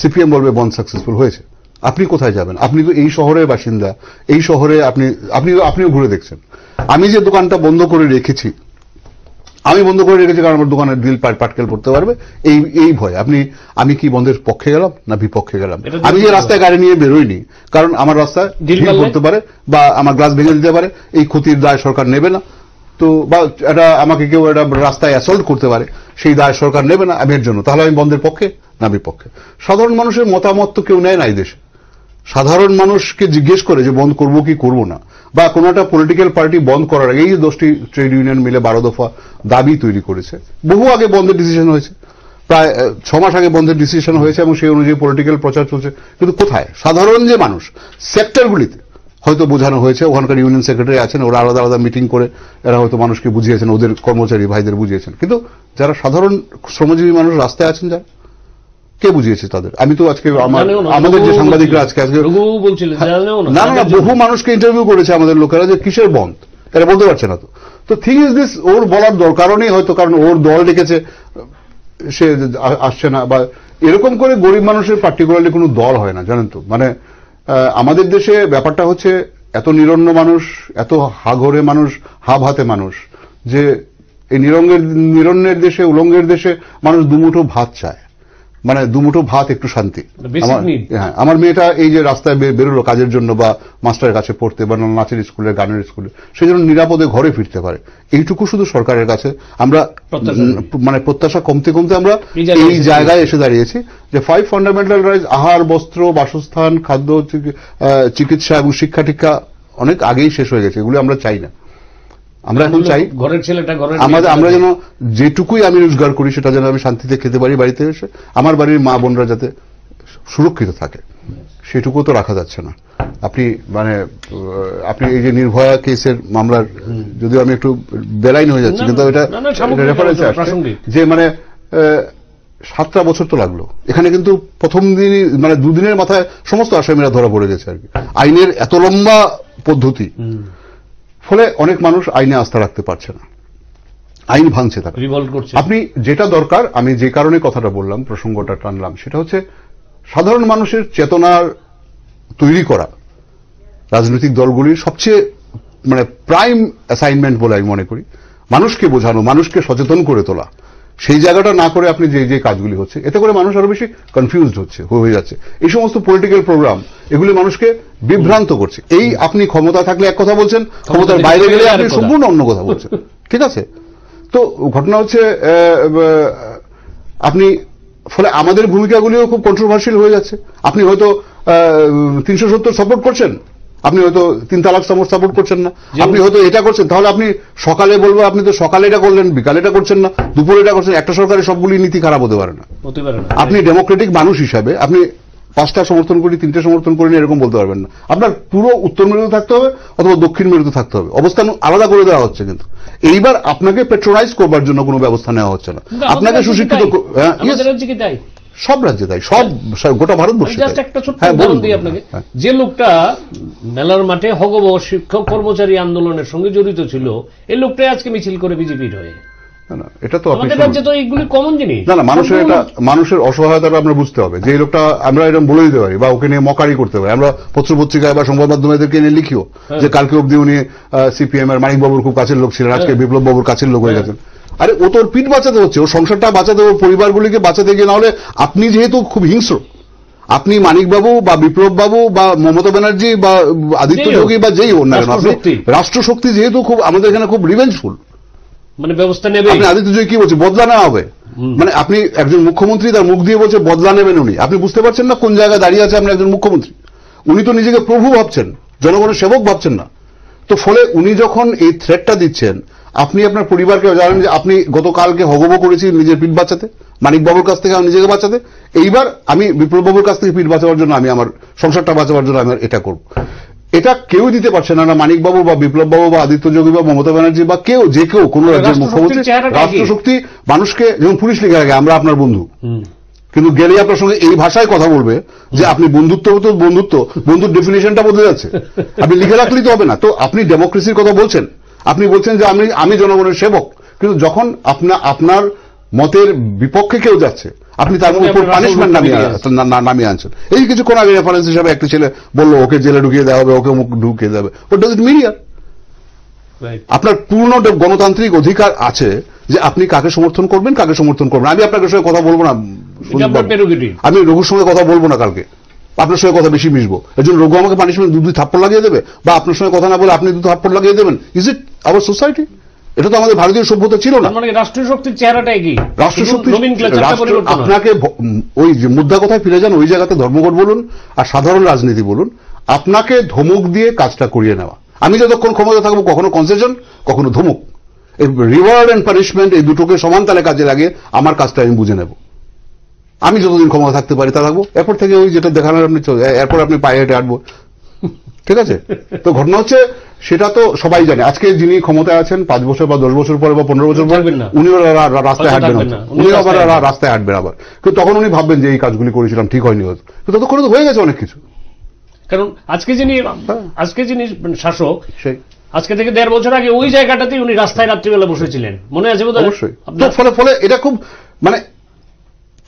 সিপিএম বলবে বন্ধ সাকসেসফুল হয়েছে আপনি কোথায় যাবেন আপনি তো এই শহরের বাসিন্দা এই শহরে আপনি আপনি আপনিও ঘুরে দেখছেন আমি যে দোকানটা বন্ধ করে রেখেছি আমি বন্ধ করে রেখেছি কারণ আমার দোকানের বিল পাটকেল করতে পারবে এই এই ভয় আপনি আমি কি বন্ধের পক্ষে গেলাম না বিপক্ষে গেলাম আমি যে রাস্তায় গাড়ি নিয়ে বেরোইনি কারণ আমার রাস্তা ঢিল করতে পারে বা আমার গ্লাস ভেঙে দিতে পারে এই ক্ষতির দায় সরকার নেবে না তো বা এটা আমাকে কেউ এটা রাস্তায় অ্যাসল্ট করতে পারে সেই দায় সরকার নেবে না আমি এর জন্য তাহলে আমি বন্ধের পক্ষে না বিপক্ষে সাধারণ মানুষের মতামত তো কেউ নেয় না এই দেশে সাধারণ মানুষকে জিজ্ঞেস করে যে বন্ধ করবো কি করবো না বা কোনো একটা পলিটিক্যাল পার্টি বন্ধ করার আগে এই দশটি ট্রেড ইউনিয়ন মিলে বারো দফা দাবি তৈরি করেছে বহু আগে বন্ধের ডিসিশন হয়েছে প্রায় ছ মাস আগে বন্ধের ডিসিশন হয়েছে এবং সেই অনুযায়ী পলিটিক্যাল প্রচার চলছে কিন্তু কোথায় সাধারণ যে মানুষ সেক্টরগুলিতে হয়তো বোঝানো হয়েছে ওখানকার ইউনিয়ন সেক্রেটারি আছেন ওরা আলাদা আলাদা মিটিং করে এরা হয়তো মানুষকে বুঝিয়েছেন ওদের কর্মচারী ভাইদের বুঝিয়েছেন কিন্তু যারা সাধারণ শ্রমজীবী মানুষ রাস্তায় আছেন যারা কে বুঝিয়েছে তাদের আমি তো আজকে আমাদের যে সাংবাদিকরা আজকে আজকে হ্যাঁ। না না বহু মানুষকে ইন্টারভিউ করেছে আমাদের লোকেরা যে কিসের বন্ধ এরা বলতে পারছে না তো তো থিং ইজ দিস ওর বলার দরকারও নেই হয়তো কারণ ওর দল ডেকেছে সে আসছে না বা এরকম করে গরিব মানুষের পার্টিকুলারলি কোনো দল হয় না জানেন তো মানে আমাদের দেশে ব্যাপারটা হচ্ছে এত নিরন্ন মানুষ এত হাঘরে মানুষ হাব হাতে মানুষ যে এই নিরঙ্গের নিরন্যের দেশে উলঙ্গের দেশে মানুষ দুমুঠো ভাত চায় মানে দুমুটো ভাত একটু শান্তি হ্যাঁ আমার মেয়েটা এই যে রাস্তায় বেরোলো কাজের জন্য বা মাস্টারের কাছে পড়তে বা নাচের স্কুলে গানের স্কুলে সেই জন্য নিরাপদে ঘরে ফিরতে পারে এইটুকু শুধু সরকারের কাছে আমরা মানে প্রত্যাশা কমতে কমতে আমরা এই জায়গায় এসে দাঁড়িয়েছি যে ফাইভ ফান্ডামেন্টাল রাইজ আহার বস্ত্র বাসস্থান খাদ্য চিকিৎসা এবং শিক্ষা টিক্ষা অনেক আগেই শেষ হয়ে গেছে এগুলো আমরা চাই না আমরা এখন চাই ঘরের ছেলেটা ঘরের আমাদের আমরা যেন যেটুকুই আমি রোজগার করি সেটা যেন আমি শান্তিতে খেতে পারি বাড়িতে এসে আমার বাড়ির মা বোনরা যাতে সুরক্ষিত থাকে সেটুকু তো রাখা যাচ্ছে না আপনি মানে আপনি এই যে নির্ভয়া কেসের মামলার যদিও আমি একটু বেলাইন হয়ে যাচ্ছি কিন্তু এটা রেফারেন্স যে মানে সাতটা বছর তো লাগলো এখানে কিন্তু প্রথম দিন মানে দুদিনের মাথায় সমস্ত আসামিরা ধরা পড়ে গেছে আর কি আইনের এত লম্বা পদ্ধতি ফলে অনেক মানুষ আইনে আস্থা রাখতে পারছে না আইন ভাঙছে তারা আপনি যেটা দরকার আমি যে কারণে কথাটা বললাম প্রসঙ্গটা টানলাম সেটা হচ্ছে সাধারণ মানুষের চেতনার তৈরি করা রাজনৈতিক দলগুলির সবচেয়ে মানে প্রাইম অ্যাসাইনমেন্ট বলে আমি মনে করি মানুষকে বোঝানো মানুষকে সচেতন করে তোলা সেই জায়গাটা না করে আপনি যে যে কাজগুলি হচ্ছে এতে করে মানুষ আরো বেশি কনফিউজ হচ্ছে হয়ে যাচ্ছে এই সমস্ত পলিটিক্যাল প্রোগ্রাম এগুলি মানুষকে বিভ্রান্ত করছে এই আপনি ক্ষমতা থাকলে এক কথা বলছেন ক্ষমতার বাইরে গেলে আপনি সম্পূর্ণ অন্য কথা বলছেন ঠিক আছে তো ঘটনা হচ্ছে আপনি ফলে আমাদের ভূমিকাগুলিও খুব কন্ট্রোভার্সিয়াল হয়ে যাচ্ছে আপনি হয়তো তিনশো সত্তর সাপোর্ট করছেন আপনি হয়তো তিন তালাক সমর সাপোর্ট করছেন না আপনি হয়তো এটা করছেন তাহলে আপনি সকালে বলবো আপনি তো সকালে এটা করলেন বিকালে এটা করছেন না দুপুরে এটা করছেন একটা সরকারের সবগুলি নীতি খারাপ হতে পারে না আপনি ডেমোক্রেটিক মানুষ হিসাবে আপনি পাঁচটা সমর্থন করি তিনটে সমর্থন করি না এরকম বলতে পারবেন না আপনার পুরো উত্তর মেরুতে থাকতে হবে অথবা দক্ষিণ মেরুতে থাকতে হবে অবস্থান আলাদা করে দেওয়া হচ্ছে কিন্তু এইবার আপনাকে পেট্রোলাইজ করবার জন্য কোনো ব্যবস্থা নেওয়া হচ্ছে না আপনাকে সুশিক্ষিত সব রাজ্যে তাই সব গোটা ভারতবর্ষে হ্যাঁ, হ্যাঁ, হ্যাঁ। যে লোকটা মেলার মাঠে হগব শিক্ষক কর্মচারী আন্দোলনের সঙ্গে জড়িত ছিল এই লোকটাই আজকে মিছিল করে বিজেপির হয়ে এটা তো কমন জিনিস না মানুষের এটা মানুষের আমরা বুঝতে হবে যে লোকটা আমরা এরকম বলে দিতে পারি বা ওকে নিয়ে মকারি করতে পারি আমরা পত্র পত্রিকায় বা সংবাদ মাধ্যমে এদেরকে নিয়ে লিখিও যে কালকে অব্দি উনি সিপিএম এর মানিকবাবুর খুব কাছের লোক ছিলেন আজকে বিপ্লব বাবুর কাছের লোক হয়ে গেছেন আরে ও তোর পিঠ বাঁচাতে হচ্ছে ও সংসারটা বাঁচাতে ও পরিবারগুলিকে বাঁচাতে গিয়ে না হলে আপনি যেহেতু খুব হিংস্র আপনি মানিকবাবু বা বিপ্লববাবু বা মমতা ব্যানার্জি বা আদিত্য যোগী বা যেই হোক না রাষ্ট্রশক্তি যেহেতু খুব আমাদের এখানে খুব রিভেঞ্জফুল মানে ব্যবস্থা নেবে আপনি আদিত্য যোগী কি বলছে বদলা নেওয়া হবে মানে আপনি একজন মুখ্যমন্ত্রী তার মুখ দিয়ে বলছে বদলা নেবেন উনি আপনি বুঝতে পারছেন না কোন জায়গায় দাঁড়িয়ে আছে আপনি একজন মুখ্যমন্ত্রী উনি তো নিজেকে প্রভু ভাবছেন জনগণের সেবক ভাবছেন না তো ফলে উনি যখন এই থ্রেটটা দিচ্ছেন আপনি আপনার পরিবারকে জানেন যে আপনি গতকালকে হগব করেছি নিজের পিঠ বাঁচাতে মানিকবাবুর কাছ থেকে নিজেকে বাঁচাতে এইবার আমি বিপ্লববাবুর কাছ থেকে পিঠ বাঁচাবার জন্য আমি আমার সংসারটা বাঁচাবার জন্য আমি এটা করব এটা কেউ দিতে পারছে না না মানিকবাবু বা বিপ্লববাবু বা আদিত্য যোগী বা মমতা ব্যানার্জি বা কেউ যে কেউ কোন রাজ্যের মুখ্যমন্ত্রী রাষ্ট্রশক্তি মানুষকে যেমন পুলিশ লিখে রাখে আমরা আপনার বন্ধু কিন্তু গেলে আপনার সঙ্গে এই ভাষায় কথা বলবে যে আপনি বন্ধুত্ব তো বন্ধুত্ব বন্ধুর ডেফিনেশনটা বদলে যাচ্ছে আপনি লিখে রাখলেই তো হবে না তো আপনি ডেমোক্রেসির কথা বলছেন আপনি বলছেন যে আমি আমি জনগণের সেবক কিন্তু যখন আপনা আপনার মতের বিপক্ষে কেউ যাচ্ছে আপনি তার উপর পানিশমেন্ট নামিয়ে নামিয়ে আনছেন এই কিছু কোন আগে রেফারেন্স হিসাবে একটা ছেলে বলল ওকে জেলে ঢুকিয়ে দেওয়া হবে ওকে মুখ ঢুকিয়ে দেবে বাট ডাজ ইট মিডিয়া আপনার পূর্ণ গণতান্ত্রিক অধিকার আছে যে আপনি কাকে সমর্থন করবেন কাকে সমর্থন করবেন আমি আপনার সঙ্গে কথা বলবো না আমি রঘুর সঙ্গে কথা বলবো না কালকে আপনার সঙ্গে কথা বেশি মিশবো এর জন্য রোগ আমাকে পানিশমেন্ট দুধ থাপ্পড় লাগিয়ে দেবে বা আপনার সঙ্গে কথা না বলে আপনি দুধ থাপ্পড় লাগিয়ে দেবেন ইজ ইট আওয়ার সোসাইটি এটা তো আমাদের ভারতীয় সভ্যতা ছিল না মানে রাষ্ট্রীয় আপনাকে ওই মুদ্রা কথায় ফিরে যান ওই জায়গাতে ধর্মঘট বলুন আর সাধারণ রাজনীতি বলুন আপনাকে ধমক দিয়ে কাজটা করিয়ে নেওয়া আমি যতক্ষণ ক্ষমতা থাকবো কখনো কনসেশন কখনো ধমক রিওয়ার্ড অ্যান্ড পানিশমেন্ট এই দুটোকে সমান তালে কাজে লাগে আমার কাজটা আমি বুঝে নেবো আমি যতদিন ক্ষমতা থাকতে পারি তা থাকবো এরপর থেকে ওই যেটা দেখানোর আপনি এরপর আপনি পায়ে হেঁটে আটবো ঠিক আছে তো ঘটনা হচ্ছে সেটা তো সবাই জানে আজকে যিনি ক্ষমতায় আছেন পাঁচ বছর বা দশ বছর পরে বা পনেরো বছর পরে উনি রাস্তায় হাঁটবেন উনি আবার রাস্তায় হাঁটবেন আবার কিন্তু তখন উনি ভাববেন যে এই কাজগুলি করেছিলাম ঠিক হয়নি হয়তো ততক্ষণে তো হয়ে গেছে অনেক কিছু কারণ আজকে যিনি হ্যাঁ। আজকে যিনি শাসক আজকে থেকে দেড় বছর আগে ওই জায়গাটাতেই উনি রাস্তায় রাত্রিবেলা বসেছিলেন মনে আছে অবশ্যই ফলে ফলে এটা খুব মানে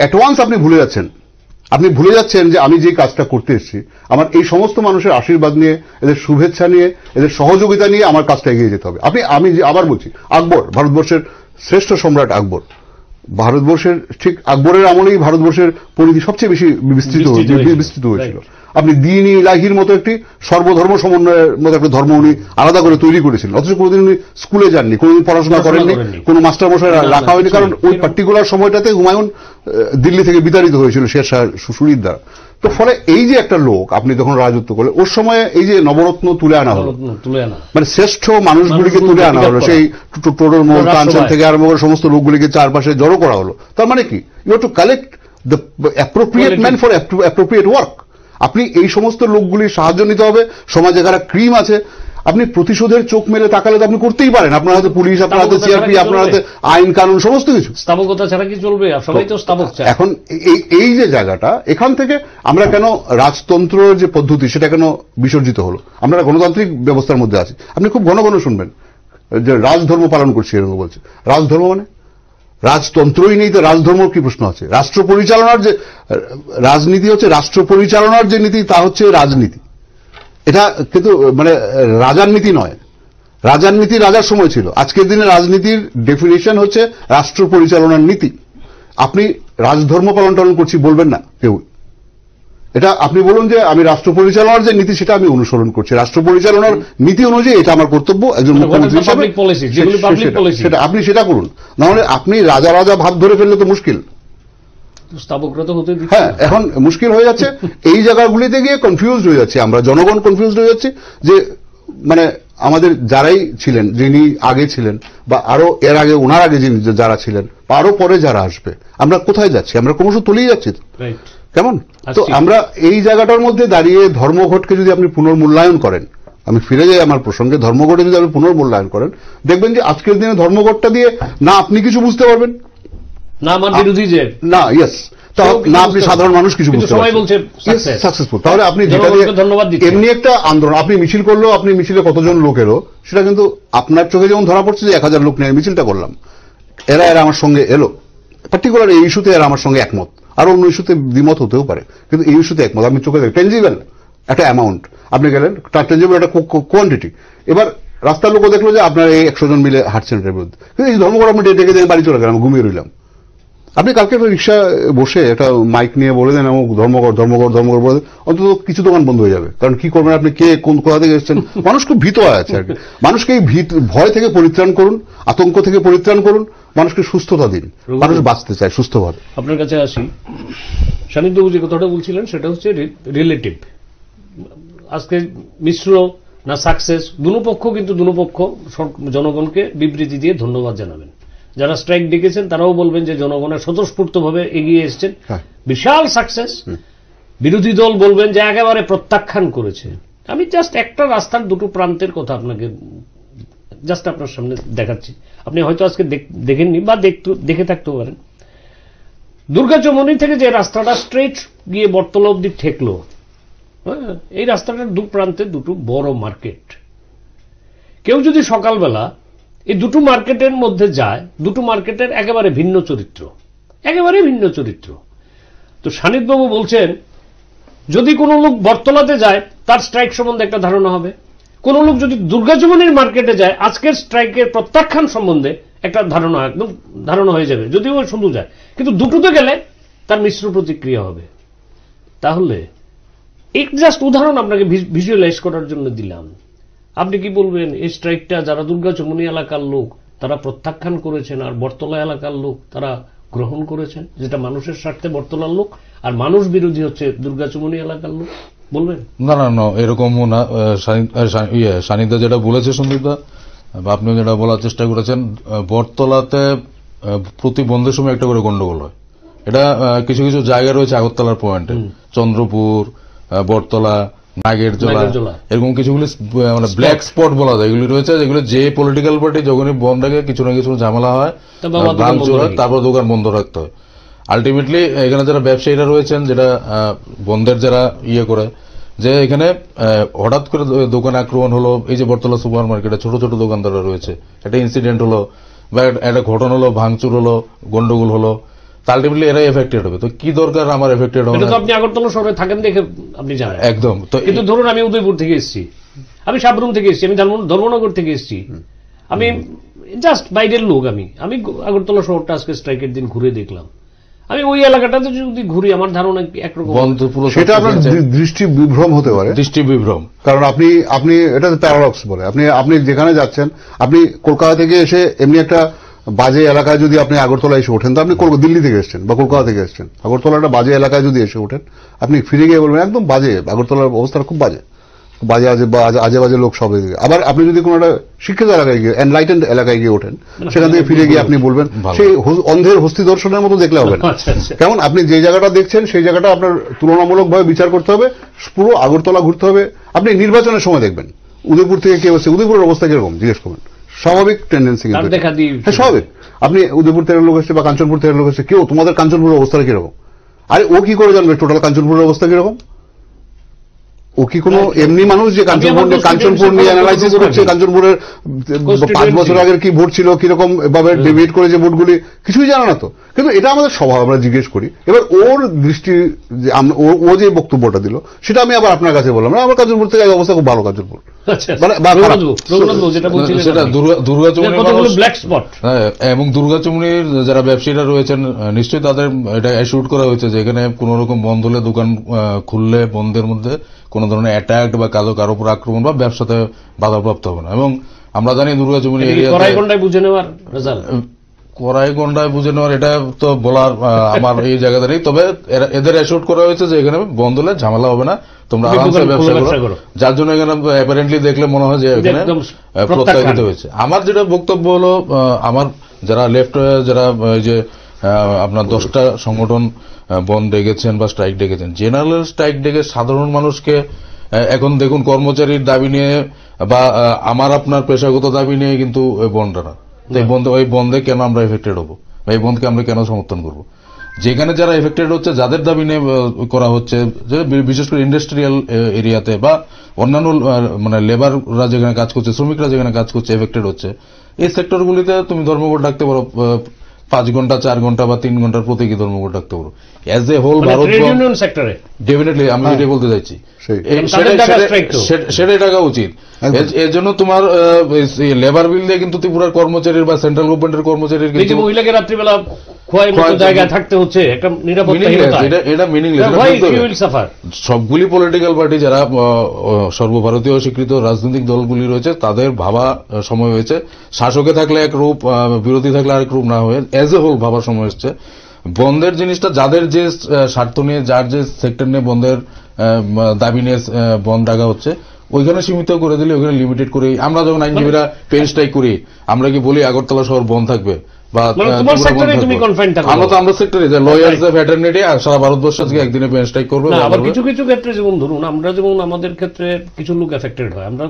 অ্যাডভান্স আপনি ভুলে যাচ্ছেন আপনি ভুলে যাচ্ছেন যে আমি যে কাজটা করতে এসেছি আমার এই সমস্ত মানুষের আশীর্বাদ নিয়ে এদের শুভেচ্ছা নিয়ে এদের সহযোগিতা নিয়ে আমার কাজটা এগিয়ে যেতে হবে আপনি আমি যে আবার বলছি আকবর ভারতবর্ষের শ্রেষ্ঠ সম্রাট আকবর ভারতবর্ষের ঠিক আকবরের আমলেই ভারতবর্ষের পরিধি সবচেয়ে বেশি বিস্তৃত বিস্তৃত হয়েছিল আপনি দিন ইলাহির মতো একটি সর্বধর্ম সমন্বয়ের মতো একটা ধর্ম উনি আলাদা করে তৈরি করেছিলেন অথচ কোনোদিন উনি স্কুলে যাননি কোনোদিন পড়াশোনা করেননি কোনো মাস্টারমশাই রাখা হয়নি কারণ ওই পার্টিকুলার সময়টাতে হুমায়ুন দিল্লি থেকে বিতাড়িত হয়েছিল শের শাহ সুরির দ্বারা তো ফলে এই যে একটা লোক আপনি যখন রাজত্ব করলেন ওর সময় এই যে নবরত্ন তুলে আনা হলো মানে শ্রেষ্ঠ মানুষগুলিকে তুলে আনা হলো সেই টোটোর মোহন কাঞ্চন থেকে আরম্ভ করে সমস্ত লোকগুলিকে চারপাশে জড়ো করা হলো তার মানে কি you to collect the appropriate man for appropriate work আপনি এই সমস্ত লোকগুলির সাহায্য নিতে হবে সমাজে যারা ক্রিম আছে আপনি প্রতিশোধের চোখ মেলে তাকালে তো আপনি করতেই পারেন আপনার হাতে পুলিশ আপনার হাতে সিআরপি আপনার হাতে আইন কানুন সমস্ত কিছু স্থাবকতা ছাড়া কি চলবে সবাই তো স্থাবক এখন এই যে জায়গাটা এখান থেকে আমরা কেন রাজতন্ত্রের যে পদ্ধতি সেটা কেন বিসর্জিত হলো আমরা গণতান্ত্রিক ব্যবস্থার মধ্যে আছি আপনি খুব ঘন ঘন শুনবেন যে রাজধর্ম পালন করছি এরকম বলছে রাজধর্ম মানে রাজতন্ত্রই নেই তো রাজধর্ম কি প্রশ্ন আছে রাষ্ট্র পরিচালনার যে রাজনীতি হচ্ছে রাষ্ট্র পরিচালনার যে নীতি তা হচ্ছে রাজনীতি এটা কিন্তু মানে রাজার নীতি নয় রাজার নীতি রাজার সময় ছিল আজকের দিনে রাজনীতির ডেফিনেশন হচ্ছে রাষ্ট্র পরিচালনার নীতি আপনি রাজধর্ম পালন টালন করছি বলবেন না কেউ এটা আপনি বলুন যে আমি রাষ্ট্র পরিচালনার যে নীতি সেটা আমি অনুসরণ করছি রাষ্ট্র পরিচালনার নীতি অনুযায়ী এটা আমার কর্তব্য একজন মুখ্যমন্ত্রী হিসাবে আপনি সেটা করুন নাহলে আপনি রাজা রাজা ভাব ধরে ফেললে তো মুশকিল হ্যাঁ, এখন মুশকিল হয়ে যাচ্ছে এই জায়গাগুলিতে গিয়ে কনফিউজ হয়ে যাচ্ছে আমরা জনগণ কনফিউজ হয়ে যাচ্ছে যে মানে আমাদের যারাই ছিলেন যিনি আগে ছিলেন বা আরো এর আগে ওনার আগে যিনি যারা ছিলেন আরো পরে যারা আসবে আমরা কোথায় যাচ্ছি আমরা ক্রমশ তলিয়ে যাচ্ছি কেমন তো আমরা এই জায়গাটার মধ্যে দাঁড়িয়ে ধর্মঘটকে যদি আপনি পুনর্মূল্যায়ন করেন আমি ফিরে যাই আমার প্রসঙ্গে ধর্মঘটে যদি আপনি পুনর্মূল্যায়ন করেন দেখবেন যে আজকের দিনে ধর্মঘটটা দিয়ে না আপনি কিছু বুঝতে পারবেন না আমার না ইয়েস সাধারণ মানুষ কিছু সবাই বলছে আপনি ধন্যবাদ এমনি একটা আন্দোলন আপনি মিছিল আপনি কতজন লোক এলো সেটা কিন্তু আপনার চোখে যেমন ধরা পড়ছে যে এক হাজার লোক নিয়ে মিছিলটা করলাম এরা এরা আমার সঙ্গে এলো পার্টিকুলার এই ইস্যুতে এরা আমার সঙ্গে একমত আর অন্য ইস্যুতে দ্বিমত হতেও পারে কিন্তু এই ইস্যুতে একমত আমি চোখে টেনজিবেল একটা অ্যামাউন্ট আপনি গেলেন টেনজিবেল একটা কোয়ান্টিটি এবার রাস্তার লোকও দেখলো যে আপনার এই একশো জন মিলে হাঁটছেন এটার বিরুদ্ধে কিন্তু এই ধর্মঘট আপনি ডেকে বাড়ি চলে গেলাম ঘুমিয়ে রইলাম আপনি কালকে একটা রিক্সা বসে একটা মাইক নিয়ে বলে দেন আমার ধর্মঘট ধর্মঘট ধর্মঘট বলে অন্তত কিছু দোকান বন্ধ হয়ে যাবে কারণ কি করবেন আপনি কে কোন কোথা থেকে এসেছেন মানুষ খুব ভীত হয়ে আছে আর কি মানুষকে এই ভীত ভয় থেকে পরিত্রাণ করুন আতঙ্ক থেকে পরিত্রাণ করুন মানুষকে সুস্থতা দিন মানুষ বাঁচতে চায় সুস্থভাবে আপনার কাছে আসি সানিধ্যবু যে কথাটা বলছিলেন সেটা হচ্ছে রিলেটিভ আজকে মিশ্র না সাকসেস দুপক্ষ কিন্তু দুপক্ষ জনগণকে বিবৃতি দিয়ে ধন্যবাদ জানাবেন যারা স্ট্রাইক ডেকেছেন তারাও বলবেন যে জনগণের স্বতঃস্ফূর্তভাবে এগিয়ে এসছেন হ্যাঁ। বিশাল সাকসেস বিরোধী দল বলবেন যে একেবারে প্রত্যাখ্যান করেছে আমি জাস্ট একটা রাস্তার দুটো প্রান্তের কথা আপনাকে জাস্ট আপনার সামনে দেখাচ্ছি আপনি হয়তো আজকে দেখেননি বা দেখে থাকতে পারেন দুর্গাচমনি থেকে যে রাস্তাটা স্ট্রেট গিয়ে বটতলা অব্দি ঠেকলো হ্যাঁ, এই রাস্তাটার দু প্রান্তে দুটো বড় মার্কেট কেউ যদি সকালবেলা এই দুটো মার্কেটের মধ্যে যায় দুটো মার্কেটের একেবারে ভিন্ন চরিত্র একেবারে ভিন্ন চরিত্র তো সানিদবাবু বলছেন যদি কোনো লোক বর্তলাতে যায় তার স্ট্রাইক সম্বন্ধে একটা ধারণা হবে কোন লোক যদি দুর্গাজীবনের মার্কেটে যায় আজকের স্ট্রাইকের প্রত্যাখ্যান সম্বন্ধে একটা ধারণা একদম ধারণা হয়ে যাবে যদিও শুধু যায় কিন্তু দুটোতে গেলে তার মিশ্র প্রতিক্রিয়া হবে তাহলে এক জাস্ট উদাহরণ আপনাকে ভিজুয়ালাইজ করার জন্য দিলাম আপনি কি বলবেন এই স্ট্রাইকটা যারা দুর্গাচমনি এলাকার লোক তারা প্রত্যাখ্যান করেছেন আর বর্তলা এলাকার লোক তারা গ্রহণ করেছেন যেটা মানুষের স্বার্থে বর্তলার লোক আর মানুষ বিরোধী হচ্ছে দুর্গাচমনি এলাকার লোক বলবেন না না না এরকম না ইয়ে, সানিদা যেটা বলেছে সন্দীপদা বা আপনিও যেটা বলার চেষ্টা করেছেন বর্তলাতে প্রতি বন্ধের সময় একটা করে গন্ডগোল হয় এটা কিছু কিছু জায়গা রয়েছে আগরতলার পয়েন্টে চন্দ্রপুর বর্তলা নাগের জোলা এরকম কিছুগুলি মানে ব্ল্যাক স্পট বলা যায় এগুলি রয়েছে যেগুলো যে পলিটিক্যাল পার্টি যখনই বন্ধ রাখে কিছু না কিছু ঝামেলা হয় তারপর দোকান বন্ধ রাখতে হয় আলটিমেটলি এখানে যারা ব্যবসায়ীরা রয়েছেন যেটা বন্ধের যারা ইয়ে করে যে এখানে হঠাৎ করে দোকান আক্রমণ হলো এই যে বর্তলা সুপার মার্কেটে ছোটো ছোটো দোকানদাররা রয়েছে একটা ইনসিডেন্ট হলো বা একটা ঘটনা হলো ভাঙচুর হলো গন্ডগোল হলো আলটিমেটলি এফেক্টেড হবে তো কি দরকার আমার এফেক্টেড হবে আপনি আগরতলা শহরে থাকেন দেখে আপনি জানেন একদম তো কিন্তু ধরুন আমি উদয়পুর থেকে এসেছি আমি সাবরুম থেকে এসেছি আমি ধর্মনগর থেকে এসেছি আমি জাস্ট বাইরের লোক আমি আমি আগরতলা শহরটা আজকে স্ট্রাইকের দিন ঘুরে দেখলাম আমি ওই এলাকাটাতে যদি ঘুরি আমার ধারণা একরকম সেটা আপনার দৃষ্টি বিভ্রম হতে পারে দৃষ্টি বিভ্রম কারণ আপনি আপনি এটা প্যারাডক্স বলে আপনি আপনি যেখানে যাচ্ছেন আপনি কলকাতা থেকে এসে এমনি একটা বাজে এলাকায় যদি আপনি আগরতলা এসে ওঠেন তো আপনি দিল্লি থেকে এসছেন বা কলকাতা থেকে এসছেন আগরতলাটা বাজে এলাকায় যদি এসে ওঠেন আপনি ফিরে গিয়ে বলবেন একদম বাজে আগরতলার অবস্থা খুব বাজে বাজে আজে আজে বাজে লোক সব আবার আপনি যদি কোনো একটা শিক্ষিত এলাকায় গিয়ে এনলাইটেন্ড এলাকায় গিয়ে ওঠেন সেখান থেকে ফিরে গিয়ে আপনি বলবেন সেই অন্ধের হস্তি দর্শনের মতো দেখলে হবে না আচ্ছা, আচ্ছা। কেমন আপনি যে জায়গাটা দেখছেন সেই জায়গাটা আপনার তুলনামূলকভাবে বিচার করতে হবে পুরো আগরতলা ঘুরতে হবে আপনি নির্বাচনের সময় দেখবেন উদয়পুর থেকে কে হচ্ছে উদয়পুরের অবস্থা কিরকম জিজ্ঞেস করবেন স্বাভাবিক টেন্ডেন্সি হ্যাঁ স্বাভাবিক আপনি উদয়পুর থেকে লোক এসছে বা কাঞ্চনপুর থেকে লোক এসছে কেউ তোমাদের কাঞ্চনপুরের অবস্থাটা কিরকম আরে ও কি করে জানবে টোটাল কাঞ্চনপুরের অবস্থা কিরকম ও কি কোন হ্যাঁ, এমনি মানুষ যে কাঞ্চনপুর কাঞ্চনপুর নিয়ে অ্যানালাইসিস করছে কাঞ্চনপুরের পাঁচ বছর আগের কি ভোট ছিল কিরকম ভাবে ডিবেট করে যে ভোটগুলি কিছুই জানা না তো কিন্তু এটা আমাদের স্বভাব আমরা জিজ্ঞেস করি এবার ওর দৃষ্টি ও যে বক্তব্যটা দিল সেটা আমি আবার আপনার কাছে বললাম আমার কাঞ্চনপুর থেকে অবস্থা খুব ভালো কাঞ্চনপুর আচ্ছা, মানে হ্যাঁ, এবং দুর্গাচমুনির যারা ব্যবসায়ীরা রয়েছেন নিশ্চয়ই তাদের এটা অ্যাসিউর করা হয়েছে যে এখানে কোন রকম বন্ধ হলে দোকান খুললে বন্ধের মধ্যে কোনো ধরনের অ্যাটাক বা কালো কারো উপর আক্রমণ বা ব্যবসাতে বাধাপ্রাপ্ত হবে না এবং আমরা জানি দুর্গা জমিন করাইগন্ডায় বুঝে নেওয়ার এটা তো বলার আমার এই জায়গাতে নেই তবে এদের অ্যাসিউট করা হয়েছে যে এখানে বন্ধ হলে ঝামেলা হবে না তোমরা আরামসে ব্যবসা করো যার জন্য এখানে অ্যাপারেন্টলি দেখলে মনে হয় যে এখানে প্রত্যাখিত হয়েছে আমার যেটা বক্তব্য হলো আমার যারা লেফট যারা যে আপনার দশটা সংগঠন বন ডেকেছেন বা স্ট্রাইক ডেকেছেন জেনারেল স্ট্রাইক ডেকে সাধারণ মানুষকে এখন দেখুন কর্মচারীর দাবি নিয়ে বা আমার আপনার পেশাগত দাবি নিয়ে কিন্তু ওই বনটা না এই বন্ধ ওই বন্ধে কেন আমরা এফেক্টেড হবো বা এই বন্ধকে আমরা কেন সমর্থন করব যেখানে যারা এফেক্টেড হচ্ছে যাদের দাবি নিয়ে করা হচ্ছে যে বিশেষ করে ইন্ডাস্ট্রিয়াল এরিয়াতে বা অন্যান্য মানে লেবাররা যেখানে কাজ করছে শ্রমিকরা যেখানে কাজ করছে এফেক্টেড হচ্ছে এই সেক্টরগুলিতে তুমি ধর্মঘট ডাকতে পারো পাঁচ ঘন্টা চার ঘন্টা বা তিন ঘন্টার প্রতীকী ধর্মঘট ডাকতে পারবো as a whole Bharat definitely আমি যেটা হ্যাঁ। বলতে চাইছি সেটাই টাকা উচিত এর জন্য তোমার লেবার বিল দিয়ে কিন্তু ত্রিপুরার কর্মচারীর বা সেন্ট্রাল গভর্নমেন্টের কর্মচারীর কিন্তু মহিলাকে রাত্রিবেলা সবগুলি পলিটিক্যাল পার্টি যারা সর্বভারতীয় স্বীকৃত রাজনৈতিক দলগুলি রয়েছে তাদের ভাবা সময় হয়েছে শাসকে থাকলে এক রূপ বিরোধী থাকলে আরেক রূপ না হয়ে এজ এ হোল ভাবার সময় হচ্ছে বন্ধের জিনিসটা যাদের যে স্বার্থ নিয়ে যার যে সেক্টর নিয়ে বন্ধের দাবি নিয়ে বন্ধ ডাকা হচ্ছে ওইখানে সীমিত করে দিলে ওইখানে লিমিটেড করে আমরা যখন আইনজীবীরা পেন করি আমরা কি বলি আগরতলা শহর বন্ধ থাকবে বা মানে আর ভারতবর্ষ একদিনে করবে আবার কিছু কিছু ক্ষেত্রে যেমন ধরুন আমরা যেমন আমাদের ক্ষেত্রে কিছু লোক এফেক্টেড হয় আমরা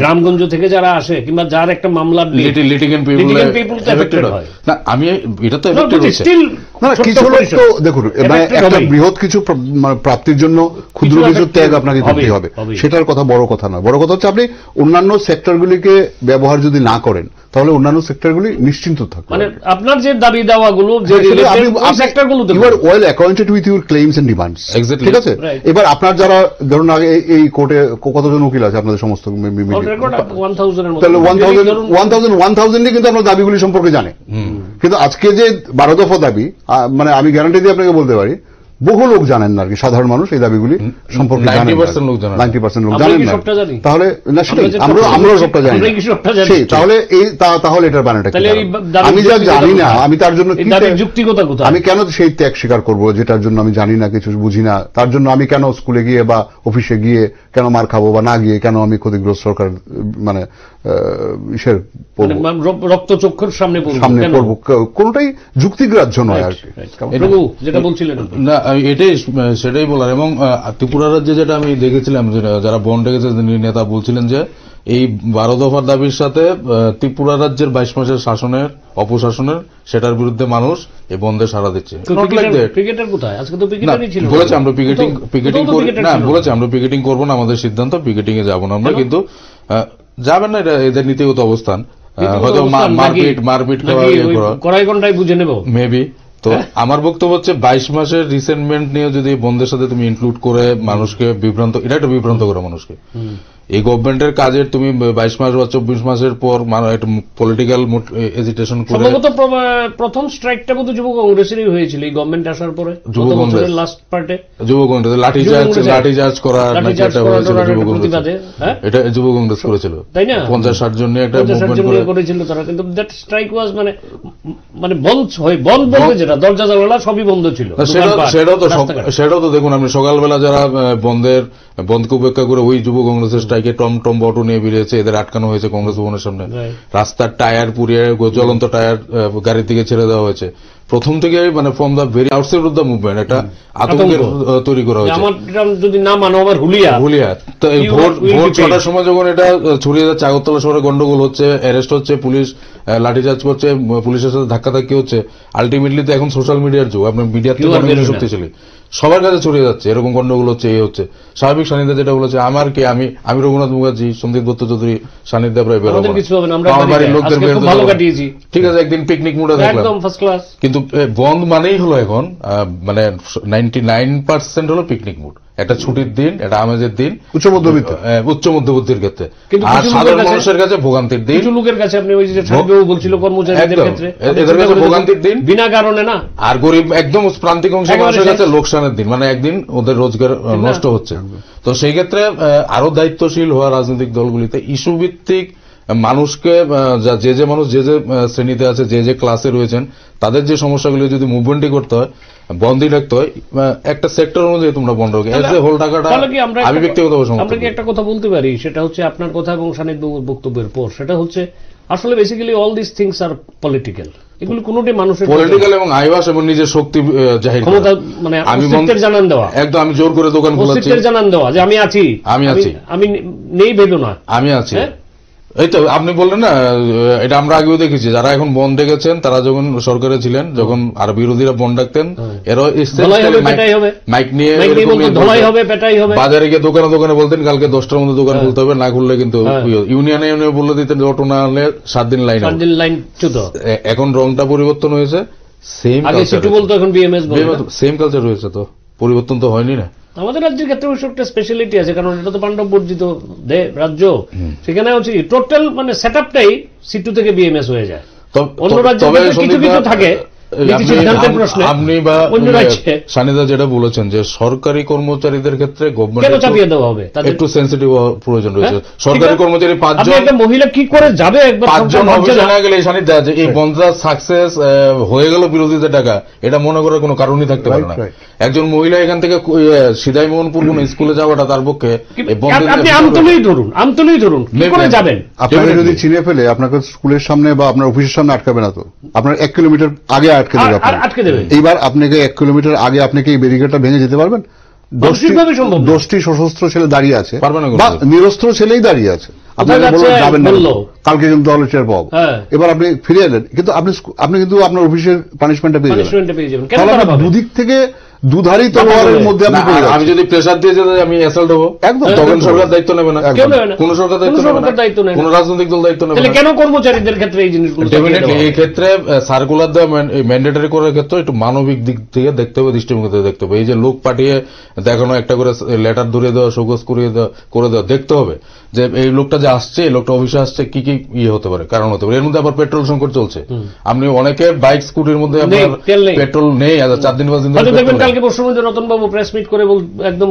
গ্রামগঞ্জ থেকে যারা আসে কিংবা যার একটা মামলা হয় না আমি এটা তো দেখুন মানে বৃহৎ কিছু মানে প্রাপ্তির জন্য ক্ষুদ্র কিছু ত্যাগ আপনাকে করতে হবে সেটার কথা বড় কথা নয় বড় কথা হচ্ছে আপনি অন্যান্য সেক্টর ব্যবহার যদি না করেন তাহলে অন্যান্য সেক্টরগুলি নিশ্চিন্ত থাকবে মানে আপনার যে দাবি দেওয়াগুলো যে সেক্টরগুলোতে you are well acquainted with your claims and demands exactly ঠিক আছে এবার আপনার যারা ধরুন আগে এই কোর্টে কতজন উকিল আছে আপনাদের সমস্ত হ্যাঁ। তাহলে কিন্তু আপনার দাবিগুলি সম্পর্কে জানে কিন্তু আজকে যে বারো দফা দাবি মানে আমি গ্যারান্টি দিয়ে আপনাকে বলতে পারি বহু লোক জানেন না আরকি সাধারণ মানুষ এই দাবিগুলি সম্পর্কে নাইনটি পার্সেন্ট লোক জানেন না তাহলে আমরা সবটা জানি তাহলে এই তাহলে এটার বানাটা আমি যা জানি না আমি তার জন্য আমি কেন সেই ত্যাগ স্বীকার করব যেটার জন্য আমি জানি না কিছু বুঝি না তার জন্য আমি কেন স্কুলে গিয়ে বা অফিসে গিয়ে কেন মার খাবো বা না গিয়ে কেন আমি ক্ষতিগ্রস্ত সরকার মানে ইসের মানে রক্ত চক্ষুর সামনে সামনে পড়বো কোনটাই যুক্তিগ্রাহ্য নয় আর কি যেটা বলছিলেন না এটাই সেটাই বলার এবং ত্রিপুরা রাজ্যে যেটা আমি দেখেছিলাম যারা বন ডেকেছে নেতা বলছিলেন যে এই বারো দফার দাবির সাথে ত্রিপুরা রাজ্যের বাইশ মাসের শাসনের অপশাসনের সেটার বিরুদ্ধে মানুষ এই বন্ধে সাড়া দিচ্ছে বলেছে আমরা পিকেটিং পিকেটিং না বলেছে আমরা পিকেটিং করবো না আমাদের সিদ্ধান্ত পিকেটিং এ যাবো না আমরা কিন্তু যাবেন না এটা এদের নীতিগত অবস্থান হয়তো মারপিট মারপিট করা ইয়ে বুঝে মেবি তো আমার বক্তব্য হচ্ছে বাইশ মাসের রিসেন্টমেন্ট নিয়ে যদি বন্ধের সাথে তুমি ইনক্লুড করে মানুষকে বিভ্রান্ত এটা একটা বিভ্রান্ত করে মানুষকে এই গভর্নমেন্টের কাজের তুমি বাইশ মাস বা চব্বিশ মাসের পর মানে একটা পলিটিক্যাল এজিটেশন করে প্রথম স্ট্রাইকটা বোধ যুব কংগ্রেসেরই হয়েছিল এই গভর্নমেন্ট আসার পরে যুব কংগ্রেসের লাস্ট পার্টে যুব কংগ্রেস লাঠি চার্জ লাঠি চার্জ করা নাকি এটা হয়েছিল যুব কংগ্রেস হ্যাঁ? এটা যুব কংগ্রেস করেছিল তাই না পঞ্চাশ ষাট জন একটা মুভমেন্ট করেছিল তারা কিন্তু দ্যাট স্ট্রাইক ওয়াজ মানে মানে বন্ধ হয়ে বন্ধ বন্ধ যেটা দরজা জানালা সবই বন্ধ ছিল সেটাও তো সেটাও তো দেখুন আপনি সকালবেলা যারা বন্ধের বন্ধকে উপেক্ষা করে ওই যুব কংগ্রেসের মোটরসাইকেল টম টম বটো নিয়ে বেরিয়েছে এদের আটকানো হয়েছে কংগ্রেস ভবনের সামনে রাস্তার টায়ার পুড়িয়ে জ্বলন্ত টায়ার গাড়ির দিকে ছেড়ে দেওয়া হয়েছে প্রথম থেকে মানে from the very outside of the movement একটা আতঙ্কের তৈরি করা হয়েছে যদি না মানো আবার হুলিয়া হুলিয়া তো এই ভোট ভোট ছটার সময় যখন এটা ছড়িয়ে যাচ্ছে আগরতলা শহরে গন্ডগোল হচ্ছে অ্যারেস্ট হচ্ছে পুলিশ লাঠিচার্জ করছে পুলিশের সাথে ধাক্কাধাক্কি হচ্ছে আলটিমেটলি তো এখন সোশ্যাল মিডিয়ার যুগ আপনার মিডিয়ার শক্তিশালী সবার কাছে ছড়িয়ে যাচ্ছে এরকম গণ্ডগোল হচ্ছে এই হচ্ছে স্বাভাবিক সানিধ্যা যেটা বলেছে আমার কি আমি আমি রঘুনাথ মুখার্জি সন্দীপ দত্ত চৌধুরী সান্নিধ্য প্রায় বেরোবো বাড়ির লোকদের বের ঠিক আছে একদিন পিকনিক মুডে থাকলাম কিন্তু বন্ধ মানেই হলো এখন মানে নাইনটি নাইন পার্সেন্ট হলো পিকনিক মুড একটা ছুটির দিন একটা আমেজের দিন উচ্চ মধ্যবিত্ত উচ্চ মধ্যবিত্তের ক্ষেত্রে আর সাধারণ মানুষের কাছে ভোগান্তির দিন কিছু লোকের কাছে আপনি ওই যে সাহেবও বলছিল কর্মচারীদের ক্ষেত্রে এদের কাছে ভোগান্তির দিন বিনা কারণে না আর গরিব একদম প্রান্তিক অংশের মানুষের কাছে লোকসানের দিন মানে একদিন ওদের রোজগার নষ্ট হচ্ছে তো সেই ক্ষেত্রে আরো দায়িত্বশীল হওয়া রাজনৈতিক দলগুলিতে ইস্যু ভিত্তিক মানুষকে যে যে মানুষ যে যে শ্রেণীতে আছে যে যে ক্লাসে রয়েছেন তাদের যে সমস্যাগুলো যদি মুভমেন্টই করতে হয় বন্দি রাখতে হয় একটা সেক্টর অনুযায়ী তোমরা বন্ধ রাখো এজ এ হোল টাকাটা আমি ব্যক্তিগত আমরা কি একটা কথা বলতে পারি সেটা হচ্ছে আপনার কথা এবং সানিক বক্তব্যের পর সেটা হচ্ছে আসলে বেসিক্যালি অল দিস থিংস আর পলিটিক্যাল এগুলো কোনোটি মানুষের পলিটিক্যাল এবং আইবাস এবং নিজের শক্তি জাহির ক্ষমতা মানে মন্ত্রের জানান দেওয়া একদম আমি জোর করে দোকান খোলাচ্ছি জানান দেওয়া যে আমি আছি আমি আছি আমি নেই বেদনা না আমি আছি হ্যাঁ? এই তো আপনি বললেন না এটা আমরা আগেও দেখেছি যারা এখন বন ডেকেছেন তারা যখন সরকারে ছিলেন যখন আর বিরোধীরা বন ডাকতেন হ্যাঁ। এরাও মাইক নিয়ে বাজারে গিয়ে দোকানে দোকানে বলতেন কালকে দশটার মধ্যে দোকান হ্যাঁ। খুলতে হবে না খুললে কিন্তু হ্যাঁ। ইয়ে, ইউনিয়নে ইউনিয়ন বলে দিতেন অটো না আনলে সাত দিন লাইন লাইন এখন রংটা পরিবর্তন হয়েছে সেম কালচার রয়েছে তো পরিবর্তন তো হয়নি না আমাদের রাজ্যের ক্ষেত্রে ওই একটা স্পেশালিটি আছে কারণ এটা তো পাণ্ডব বর্জিত রাজ্য সেখানে হচ্ছে টোটাল মানে সেট আপটাই সিটু থেকে বিএমএস হয়ে যায় অন্য রাজ্যে কিছু কিছু থাকে সানিদা যেটা বলেছেন যে সরকারি কর্মচারীদের ক্ষেত্রে একটু সেন্সিটিভ প্রয়োজন হ্যাঁ? রয়েছে সরকারি কর্মচারী মহিলা কি করে যাবে সানিদা যে এই সাকসেস হয়ে গেল বিরোধীদের টাকা এটা মনে করার কোনো কারণই থাকতে পারে না একজন মহিলা এখান থেকে ইয়ে, সিদাই মোহনপুর কোন স্কুলে যাওয়াটা তার পক্ষে আপনি ধরুন ধরুন যদি চিনে ফেলে আপনাকে স্কুলের সামনে বা আপনার অফিসের সামনে আটকাবে না তো আপনার এক কিলোমিটার আগে আটকে দেবে আটকে দেবে এইবার আপনাকে এক কিলোমিটার আগে আপনাকে এই ব্যারিকেডটা ভেঙে যেতে পারবেন দশটি সশস্ত্র ছেলে দাঁড়িয়ে আছে বা নিরস্ত্র ছেলেই দাঁড়িয়ে আছে আপনি হ্যাঁ। কিন্তু আপনার অফিসের পানিশমেন্টটা পেয়ে যাবেন দুদিক থেকে দুধারই তলোয়ারের মধ্যে আপনি আমি যদি প্রেশার দিয়ে যেতে আমি অ্যাসাল্ট হবো একদম হ্যাঁ, তখন সরকার দায়িত্ব নেবে না কেন কোন সরকার দায়িত্ব নেবে কোন রাজনৈতিক দল দায়িত্ব নেবে কেন কর্মচারীদের ক্ষেত্রে এই জিনিসগুলো ডেফিনেটলি এই ক্ষেত্রে সার্কুলার দেওয়া ম্যান্ডেটারি করার ক্ষেত্রে একটু মানবিক দিক থেকে দেখতে হবে দৃষ্টিভঙ্গি থেকে দেখতে হবে এই যে লোক পাঠিয়ে দেখানো একটা করে লেটার ধরে দেওয়া শোকস করিয়ে দেওয়া করে দেওয়া দেখতে হবে যে এই লোকটা যে আসছে এই লোকটা অফিসে আসছে কি কি ইয়ে হতে পারে কারণ হতে পারে এর মধ্যে আবার পেট্রোল সংকট চলছে আপনি অনেকে বাইক স্কুটির মধ্যে পেট্রোল নেই চার দিন পাঁচ দিন কালকে পরশুর মধ্যে রতনবাবু প্রেস মিট করে একদম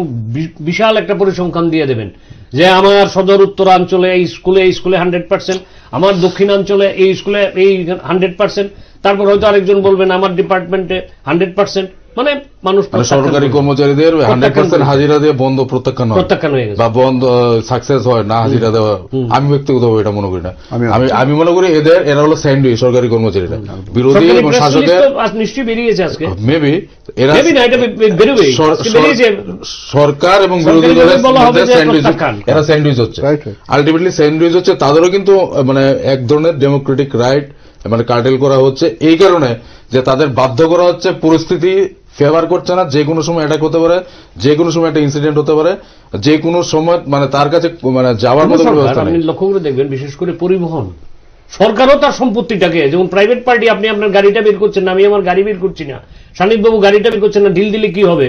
বিশাল একটা পরিসংখ্যান দিয়ে দেবেন যে আমার সদর উত্তরাঞ্চলে এই স্কুলে এই স্কুলে হান্ড্রেড পার্সেন্ট আমার দক্ষিণাঞ্চলে এই স্কুলে এই হান্ড্রেড পার্সেন্ট তারপর হয়তো আরেকজন বলবেন আমার ডিপার্টমেন্টে হান্ড্রেড পার্সেন্ট মানে মানুষ মানে সরকারি কর্মচারীদের হান্ড্রেড পার্সেন্ট হাজিরা দিয়ে বন্ধ প্রত্যাখ্যান প্রত্যাখ্যান হয়ে গেছে বা বন্ধ সাকসেস হয় না হাজিরা দেওয়া আমি ব্যক্তিগত এটা মনে করি না আমি আমি আচ্ছা। মনে করি এদের এরা হলো স্যান্ডউইচ সরকারি কর্মচারীরা বিরোধী এবং শাসকের নিশ্চয়ই বেরিয়েছে আজকে মেবি এরা সরকার এবং বিরোধী দলের স্যান্ডউইচ এরা স্যান্ডউইচ হচ্ছে আলটিমেটলি স্যান্ডউইচ হচ্ছে তাদেরও কিন্তু মানে এক ধরনের ডেমোক্রেটিক রাইট মানে কার্টেল করা হচ্ছে এই কারণে যে তাদের বাধ্য করা হচ্ছে পরিস্থিতি ফেভার করছে না যে কোনো সময় অ্যাটাক হতে পারে যে কোনো সময় একটা ইনসিডেন্ট হতে পারে যে কোনো সময় মানে তার কাছে মানে যাওয়ার মতো আপনি লক্ষ্য করে দেখবেন বিশেষ করে পরিবহন সরকারও তার সম্পত্তিটাকে যেমন প্রাইভেট পার্টি আপনি আপনার গাড়িটা বের করছেন না আমি আমার গাড়ি বের করছি না সানিকবাবু গাড়িটা বের করছেন না ঢিল দিলে কি হবে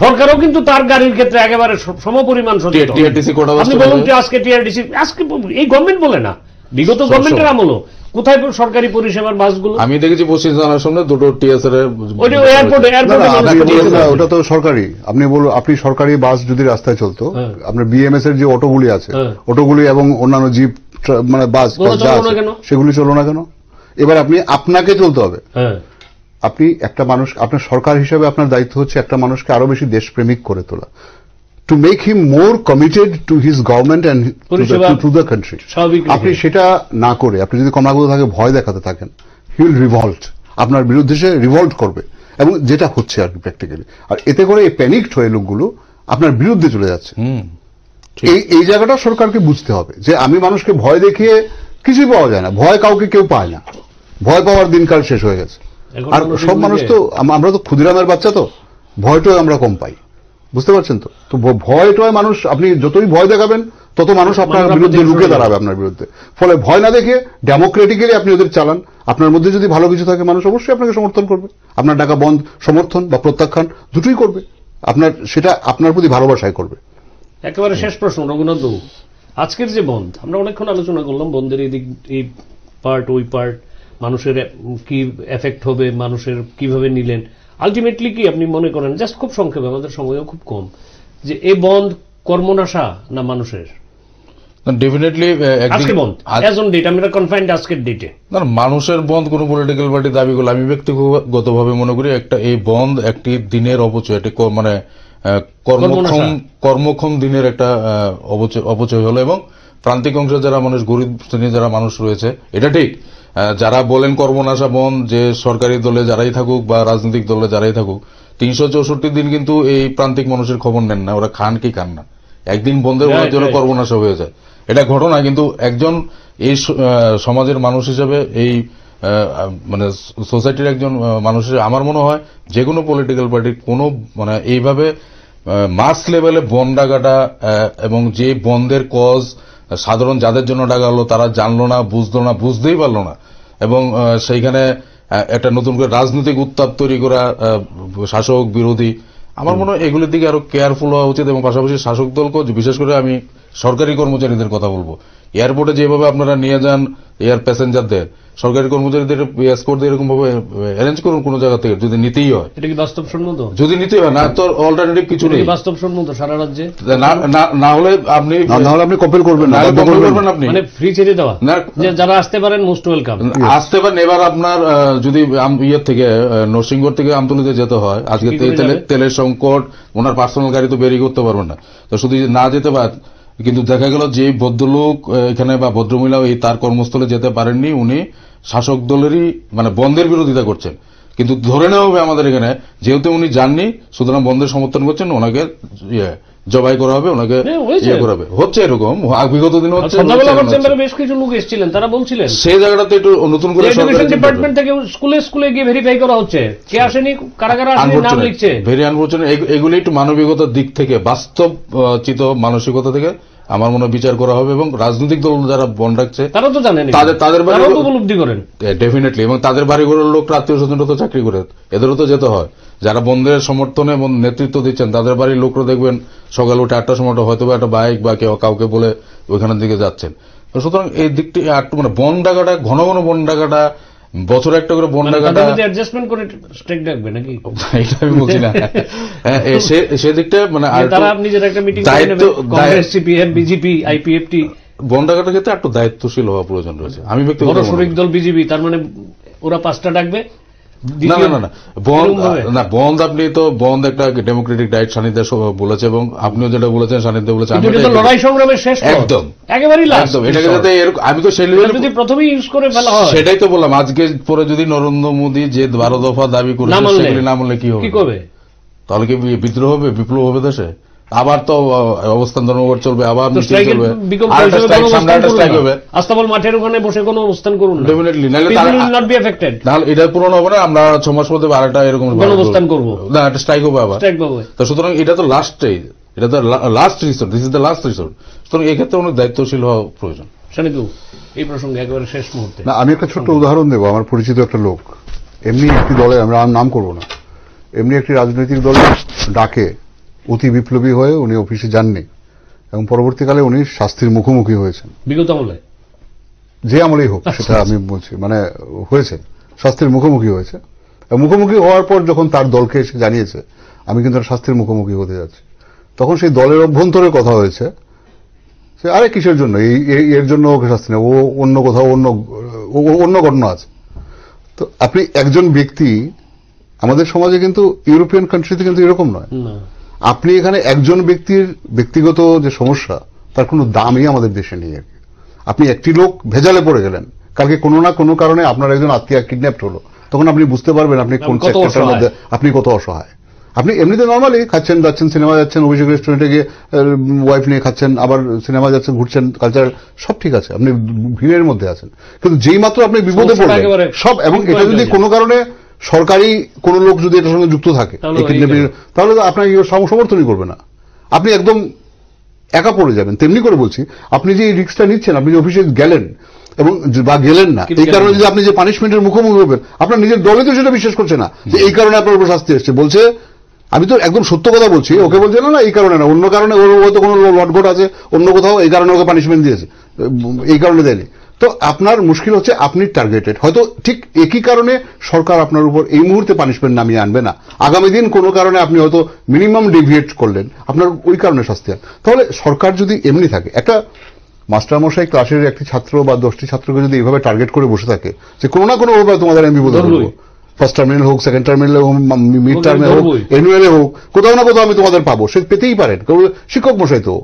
সরকারও কিন্তু তার গাড়ির ক্ষেত্রে একেবারে সম পরিমাণ বলুন আজকে টিআরডিসি আজকে এই গভর্নমেন্ট বলে না বিগত গভর্নমেন্টের আমলও কোথায় সরকারি পরিষেবার বাসগুলো আমি দেখেছি পশ্চিম সামনে দুটো টিএসআর ওটা তো সরকারি আপনি বলুন আপনি সরকারি বাস যদি রাস্তায় চলতো হ্যাঁ। আপনার বিএমএস এর যে অটোগুলি আছে হ্যাঁ। অটোগুলি এবং অন্যান্য জিপ মানে বাস সেগুলি চলো না কেন এবার আপনি আপনাকে চলতে হবে হ্যাঁ। আপনি একটা মানুষ আপনার সরকার হিসাবে আপনার দায়িত্ব হচ্ছে একটা মানুষকে আরো বেশি দেশপ্রেমিক করে তোলা to make him more committed to his government and to the country আপনি সেটা না করে আপনি যদি কমলাগুলো থাকে ভয় দেখাতে থাকেন হি উইল রিভল্ট আপনার বিরুদ্ধে সে রিভল্ট করবে এবং যেটা হচ্ছে আর কি প্র্যাকটিক্যালি আর এতে করে এই প্যানিকড হয়ে লোকগুলো আপনার বিরুদ্ধে চলে যাচ্ছে এই এই জায়গাটা সরকারকে বুঝতে হবে যে আমি মানুষকে ভয় দেখিয়ে কিছুই পাওয়া যায় না ভয় কাউকে কেউ পায় না ভয় পাওয়ার দিনকাল শেষ হয়ে গেছে আর সব মানুষ তো আমরা তো ক্ষুদিরামের বাচ্চা তো ভয়টাও আমরা কম পাই বুঝতে পারছেন তো তো ভয় টয় মানুষ আপনি যতই ভয় দেখাবেন তত মানুষ আপনার বিরুদ্ধে লুকে দাঁড়াবে আপনার বিরুদ্ধে ফলে ভয় না দেখে ডেমোক্রেটিক্যালি আপনি ওদের চালান আপনার মধ্যে যদি ভালো কিছু থাকে মানুষ অবশ্যই আপনাকে সমর্থন করবে আপনার ডাকা বন্ধ সমর্থন বা প্রত্যাখ্যান দুটোই করবে আপনার সেটা আপনার প্রতি ভালোবাসায় করবে একেবারে শেষ প্রশ্ন রঘুনাথ বাবু আজকের যে বন্ধ আমরা অনেকক্ষণ আলোচনা করলাম বন্ধের এই দিক এই পার্ট ওই পার্ট মানুষের কি এফেক্ট হবে মানুষের কিভাবে নিলেন আলটিমেটলি কি আপনি মনে করেন জাস্ট খুব সংক্ষেপে আমাদের সময়ও খুব কম যে এ বন্ধ কর্মনাশা না মানুষের ডেফিনেটলি মানুষের বন্ধ কোন পলিটিক্যাল পার্টি দাবি করলে আমি ব্যক্তিগতভাবে মনে করি একটা এই বন্ধ একটি দিনের অপচয় এটি মানে কর্মক্ষম কর্মক্ষম দিনের একটা অপচয় হলো এবং প্রান্তিক অংশে যারা মানুষ গরিব শ্রেণীর যারা মানুষ রয়েছে এটা ঠিক যারা বলেন কর্মনাশা বন যে সরকারি দলে যারাই থাকুক বা রাজনৈতিক দলে যারাই থাকুক তিনশো চৌষট্টি দিন কিন্তু এই প্রান্তিক মানুষের খবর নেন না ওরা খান কি খান না একদিন বন্ধের হওয়ার হ্যাঁ, জন্য হ্যাঁ। কর্মনাশা হয়ে যায় এটা ঘটনা কিন্তু একজন এই সমাজের মানুষ হিসেবে এই মানে সোসাইটির একজন মানুষ আমার মনে হয় যে কোনো পলিটিক্যাল পার্টির কোনো মানে এইভাবে মাস লেভেলে বন ডাকাটা এবং যে বন্ধের কজ সাধারণ যাদের জন্য ডাকা হলো তারা জানলো না বুঝলো না বুঝতেই পারলো না এবং সেইখানে একটা নতুন করে রাজনৈতিক উত্তাপ তৈরি করা শাসক বিরোধী আমার মনে হয় এগুলির দিকে আরো কেয়ারফুল হওয়া উচিত এবং পাশাপাশি শাসক দলকে বিশেষ করে আমি সরকারি কর্মচারীদের কথা বলবো এয়ারপোর্টে যেভাবে আপনারা নিয়ে যান এয়ার প্যাসেঞ্জারদের সরকারি কর্মচারীদের এসকোর্ট এরকম ভাবে অ্যারেঞ্জ করুন কোন জায়গা থেকে যদি নিতেই হয় এটা কি বাস্তবসম্মত যদি নিতে হয় না তো অল্টারনেটিভ কিছু নেই বাস্তবসম্মত সারা রাজ্যে না হলে আপনি না হলে আপনি কপিল করবেন না কপিল করবেন আপনি মানে ফ্রি ছেড়ে দেওয়া যে যারা আসতে পারেন মোস্ট ওয়েলকাম আসতে পারেন এবার আপনার যদি ইয়ের থেকে নরসিংগড় থেকে আমতলিতে যেতে হয় আজকে তেলের সংকট ওনার পার্সোনাল গাড়ি তো বেরিয়ে করতে পারবেন না তো শুধু না যেতে পারেন কিন্তু দেখা গেল যে ভদ্রলোক এখানে বা ভদ্রমহিলা এই তার কর্মস্থলে যেতে পারেননি উনি শাসক দলেরই মানে বন্ধের বিরোধিতা করছেন কিন্তু ধরে নেওয়া হবে আমাদের এখানে যেহেতু উনি যাননি সুতরাং বন্ধের সমর্থন করছেন ওনাকে ইয়ে জবাই করা হবে ওনাকে হ্যাঁ, ইয়ে করা হবে হচ্ছে এরকম বিগত দিন হচ্ছে বেশ কিছু লোক এসেছিলেন তারা বলছিলেন সেই জায়গাটাতে একটু নতুন করে ডিপার্টমেন্ট থেকে স্কুলে স্কুলে গিয়ে ভেরিফাই করা হচ্ছে কে আসেনি কারা কারা আসেনি নাম লিখছে ভেরি আনফরচুনেট এগুলি একটু মানবিকতার দিক থেকে বাস্তব চিত মানসিকতা থেকে আমার মনে বিচার করা হবে এবং রাজনৈতিক দল যারা বন রাখছে তারা তো জানেন তাদের তাদের বাড়ি উপলব্ধি করেন ডেফিনেটলি এবং তাদের বাড়িঘরের লোক আত্মীয় স্বজনরা তো চাকরি করে এদেরও তো যেতে হয় যারা বন্ধের সমর্থনে এবং নেতৃত্ব দিচ্ছেন তাদের বাড়ির লোকরা দেখবেন সকাল উঠে আটটার সময় হয়তো একটা বাইক বা কেউ কাউকে বলে ওইখানের দিকে যাচ্ছেন সুতরাং এই দিকটি আট মানে বন ডাকাটা ঘন ঘন বন ডাকাটা বছর একটা করে বন মানে ডাকাটা এটা আমি বলছি না হ্যাঁ, সে মানে বন ডাকাটার ক্ষেত্রে একটু দায়িত্বশীল হওয়া প্রয়োজন রয়েছে আমি ব্যক্তিগত শরিক দল বিজেপি তার মানে ওরা পাঁচটা ডাকবে না না না বন্ধ না বন্ধ আপনি তো বন্ধ একটা ডেমোক্রেটিক সানিধ্য বলেছে এবং আপনিও যেটা বলেছেন সানিধ্য বলেছে লড়াই সংগ্রামের শেষ একদম একেবারেই এটাকে যাতে আমি তো সেই যদি প্রথমেই ইউজ করে ফেলা হয় সেটাই তো বললাম আজকে পরে যদি নরেন্দ্র মোদী যে বারো দফা দাবি করে না কি হবে তাহলে কি বিদ্রোহ হবে বিপ্লব হবে দেশে আবার তো অবস্থান ধর্মঘট চলবে আবার আস্তাবল মাঠের ওখানে বসে কোনো অবস্থান করুন ডেফিনেটলি এটা পূরণ হবে না আমরা ছ মাস মধ্যে আরেকটা এরকম অবস্থান করবো না স্ট্রাইক হবে আবার তো সুতরাং এটা তো লাস্ট এটা তো last resort this is the last resort সুতরাং এক্ষেত্রে অনেক দায়িত্বশীল হওয়া প্রয়োজন এই প্রসঙ্গে শেষ মুহূর্তে না আমি একটা ছোট্ট উদাহরণ দেবো আমার পরিচিত একটা লোক এমনি একটি দলে আমরা নাম করব না এমনি একটি রাজনৈতিক দল ডাকে অতি বিপ্লবী হয়ে উনি অফিসে যাননি এবং পরবর্তীকালে উনি শাস্তির মুখোমুখি হয়েছেন বিগত আমলে যে আমলেই হোক আচ্ছা, সেটা আমি আচ্ছা। বলছি মানে হয়েছে শাস্তির মুখোমুখি হয়েছে মুখোমুখি হওয়ার পর যখন তার দলকে এসে জানিয়েছে আমি কিন্তু শাস্তির মুখোমুখি হতে যাচ্ছি তখন সেই দলের অভ্যন্তরে কথা হয়েছে সে আরে কিসের জন্য এই এর জন্য ওকে শাস্তি নেই ও অন্য কোথাও অন্য অন্য ঘটনা আছে তো আপনি একজন ব্যক্তি আমাদের সমাজে কিন্তু ইউরোপিয়ান কান্ট্রিতে কিন্তু এরকম নয় আপনি এখানে একজন ব্যক্তির ব্যক্তিগত যে সমস্যা তার কোনো দামই আমাদের দেশে নেই আর আপনি একটি লোক ভেজালে পড়ে গেলেন কালকে কোনো না কোনো কারণে আপনার একজন আত্মীয় কিডন্যাপ হলো তখন আপনি বুঝতে পারবেন আপনি কোন সেক্টরের মধ্যে আপনি কত অসহায় আপনি এমনিতে নর্মালি খাচ্ছেন যাচ্ছেন সিনেমা যাচ্ছেন অভিষেক রেস্টুরেন্টে গিয়ে ওয়াইফ নিয়ে খাচ্ছেন আবার সিনেমা যাচ্ছেন ঘুরছেন কালচার সব ঠিক আছে আপনি ভিড়ের মধ্যে আছেন কিন্তু যেই মাত্র আপনি বিপদে পড়বেন সব এবং এটা যদি কোনো কারণে সরকারি কোনো লোক যদি এটার সঙ্গে যুক্ত থাকে তাহলে তো আপনার সমর্থনই করবে না আপনি একদম একা পড়ে যাবেন তেমনি করে বলছি আপনি যে রিক্সটা নিচ্ছেন আপনি যে অফিসে গেলেন এবং বা গেলেন না এই কারণে যদি আপনি যে পানিশমেন্টের মুখোমুখি হবেন আপনার নিজের দলে তো সেটা বিশ্বাস করছে না যে এই কারণে আপনার উপর শাস্তি এসছে বলছে আমি তো একদম সত্য কথা বলছি ওকে বলছে না না এই কারণে না অন্য কারণে ওর হয়তো কোনো লটঘট আছে অন্য কোথাও এই কারণে ওকে পানিশমেন্ট দিয়েছে এই কারণে দেয়নি তো আপনার মুশকিল হচ্ছে আপনি টার্গেটেড হয়তো ঠিক একই কারণে সরকার আপনার উপর এই মুহূর্তে পানিশমেন্ট নামিয়ে আনবে না আগামী দিন কোনো কারণে আপনি হয়তো মিনিমাম ডেভিয়েট করলেন আপনার ওই কারণে শাস্তি তাহলে সরকার যদি এমনি থাকে একটা মাস্টারমশাই ক্লাসের একটি ছাত্র বা দশটি ছাত্রকে যদি এইভাবে টার্গেট করে বসে থাকে যে কোনো না কোনোভাবে তোমাদের আমি বিপদ ফার্স্ট টার্মিনাল হোক সেকেন্ড টার্মিনাল হোক মিড টার্মিনাল হোক এনুয়ালে হোক কোথাও না কোথাও আমি তোমাদের পাবো সে পেতেই পারেন শিক্ষক মশাই তো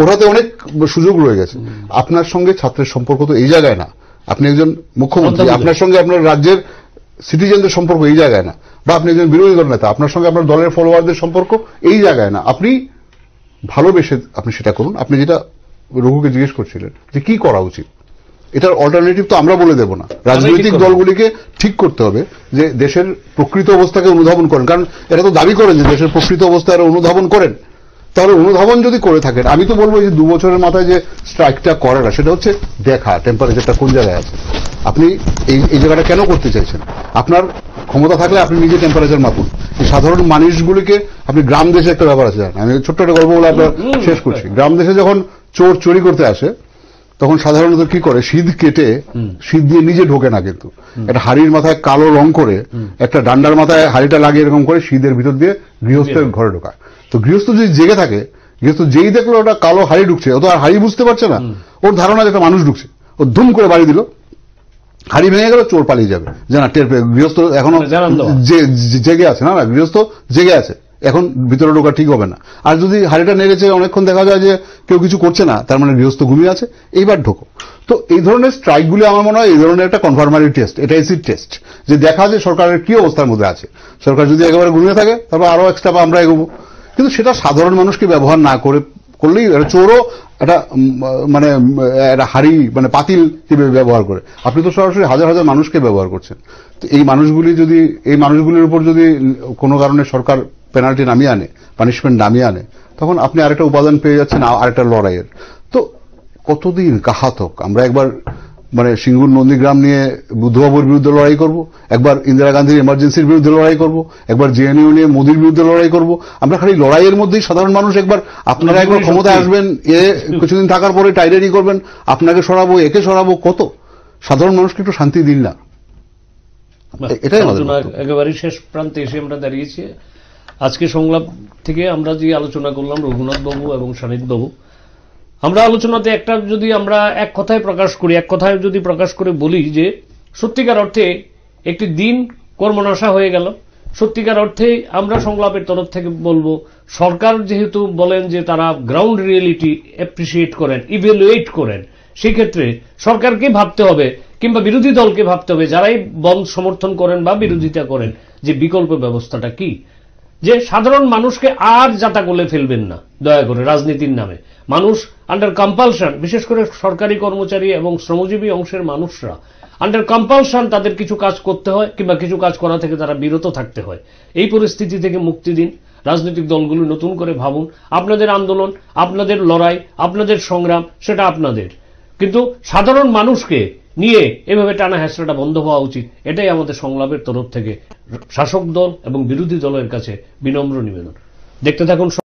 ওরাতে অনেক সুযোগ রয়ে গেছে আপনার সঙ্গে ছাত্রের সম্পর্ক তো এই জায়গায় না আপনি একজন মুখ্যমন্ত্রী আপনার সঙ্গে আপনার রাজ্যের সিটিজেনদের সম্পর্ক এই জায়গায় না বা আপনি একজন বিরোধী দল নেতা আপনার সঙ্গে আপনার দলের ফলোয়ারদের সম্পর্ক এই জায়গায় না আপনি ভালোবেসে আপনি সেটা করুন আপনি যেটা রঘুকে জিজ্ঞেস করছিলেন যে কি করা উচিত এটার অল্টারনেটিভ তো আমরা বলে দেব না রাজনৈতিক দলগুলিকে ঠিক করতে হবে যে দেশের প্রকৃত অবস্থাকে অনুধাবন করেন কারণ এটা তো দাবি করেন যে দেশের প্রকৃত অবস্থা অনুধাবন করেন তাহলে অনুধাবন যদি করে থাকেন আমি তো বলবো যে দু বছরের মাথায় যে স্ট্রাইকটা করে না সেটা হচ্ছে দেখা টেম্পারেচারটা কোন জায়গায় আছে আপনি এই এই জায়গাটা কেন করতে চাইছেন আপনার ক্ষমতা থাকলে আপনি নিজে টেম্পারেচার মাপুন এই সাধারণ মানুষগুলিকে আপনি গ্রাম দেশে একটা ব্যাপার আছে জানেন আমি ছোট্ট একটা গল্প বলে আপনার শেষ করছি গ্রাম দেশে যখন চোর চুরি করতে আসে তখন সাধারণত কি করে শীত কেটে শীত দিয়ে নিজে ঢোকে না কিন্তু একটা হাড়ির মাথায় কালো রং করে একটা ডান্ডার মাথায় হাড়িটা লাগিয়ে এরকম করে শীতের ভিতর দিয়ে গৃহস্থের ঘরে ঢোকায় তো গৃহস্থ যদি জেগে থাকে গৃহস্থ যেই দেখলো ওটা কালো হাড়ি ঢুকছে ও তো আর হাড়ি বুঝতে পারছে না ওর ধারণা যেটা মানুষ ঢুকছে ও ধুম করে বাড়ি দিল হাড়ি ভেঙে গেল চোর পালিয়ে যাবে যে না টের পেয়ে গৃহস্থ এখনো মানে জেগে আছে না না গৃহস্থ জেগে আছে এখন ভিতরে ঢোকা ঠিক হবে না আর যদি হাড়িটা নেড়েছে অনেকক্ষণ দেখা যায় যে কেউ কিছু করছে না তার মানে গৃহস্থ ঘুমিয়ে আছে এইবার ঢোকো তো এই ধরনের স্ট্রাইকগুলি আমার মনে হয় এই ধরনের একটা কনফার্মারি টেস্ট এটা এসি টেস্ট যে দেখা যে সরকারের কি অবস্থার মধ্যে আছে সরকার যদি একেবারে ঘুমিয়ে থাকে তারপর আরও এক্সট্রা আমরা এগোবো কিন্তু সেটা সাধারণ মানুষকে ব্যবহার না করে করলেই চোরও একটা মানে একটা হাড়ি মানে পাতিল হিসেবে ব্যবহার করে আপনি তো সরাসরি হাজার হাজার মানুষকে ব্যবহার করছেন তো এই মানুষগুলি যদি এই মানুষগুলির উপর যদি কোনো কারণে সরকার পেনাল্টি নামিয়ে আনে পানিশমেন্ট নামিয়ে আনে তখন আপনি আরেকটা উপাদান পেয়ে যাচ্ছেন আরেকটা লড়াইয়ের তো কতদিন কাহাতক আমরা একবার মানে সিঙ্গুর নন্দীগ্রাম নিয়ে বুদ্ধবাবুর বিরুদ্ধে লড়াই করব একবার ইন্দিরা গান্ধীর এমার্জেন্সির বিরুদ্ধে লড়াই করব একবার জেএনইউ নিয়ে মোদীর বিরুদ্ধে লড়াই করব আমরা খালি লড়াইয়ের মধ্যেই সাধারণ মানুষ একবার আপনারা একবার ক্ষমতায় আসবেন এ কিছুদিন থাকার পরে টাইডারি করবেন আপনাকে সরাবো একে সরাবো কত সাধারণ মানুষকে একটু শান্তি দিন না এটাই একেবারে শেষ প্রান্তে এসে আমরা দাঁড়িয়েছি আজকে সংলাপ থেকে আমরা যে আলোচনা করলাম রঘুনাথ বাবু এবং সানিত বাবু আমরা আলোচনাতে একটা যদি আমরা এক কথায় প্রকাশ করি এক কথায় যদি প্রকাশ করে বলি যে সত্যিকার অর্থে একটি দিন কর্মনাশা হয়ে গেল সত্যিকার অর্থে আমরা সংলাপের তরফ থেকে বলবো সরকার যেহেতু বলেন যে তারা গ্রাউন্ড রিয়েলিটি অ্যাপ্রিসিয়েট করেন ইভ্যালুয়েট করেন সেক্ষেত্রে সরকারকে ভাবতে হবে কিংবা বিরোধী দলকে ভাবতে হবে যারাই বন্ধ সমর্থন করেন বা বিরোধিতা করেন যে বিকল্প ব্যবস্থাটা কি যে সাধারণ মানুষকে আর যাতা করে ফেলবেন না দয়া করে রাজনীতির নামে মানুষ আন্ডার কম্পালশন বিশেষ করে সরকারি কর্মচারী এবং শ্রমজীবী অংশের মানুষরা আন্ডার কম্পালশন তাদের কিছু কাজ করতে হয় কিংবা কিছু কাজ করা থেকে তারা বিরত থাকতে হয় এই পরিস্থিতি থেকে মুক্তি দিন রাজনৈতিক দলগুলো নতুন করে ভাবুন আপনাদের আন্দোলন আপনাদের লড়াই আপনাদের সংগ্রাম সেটা আপনাদের কিন্তু সাধারণ মানুষকে নিয়ে এভাবে টানা হ্যাসরাটা বন্ধ হওয়া উচিত এটাই আমাদের সংলাপের তরফ থেকে শাসক দল এবং বিরোধী দলের কাছে বিনম্র নিবেদন দেখতে থাকুন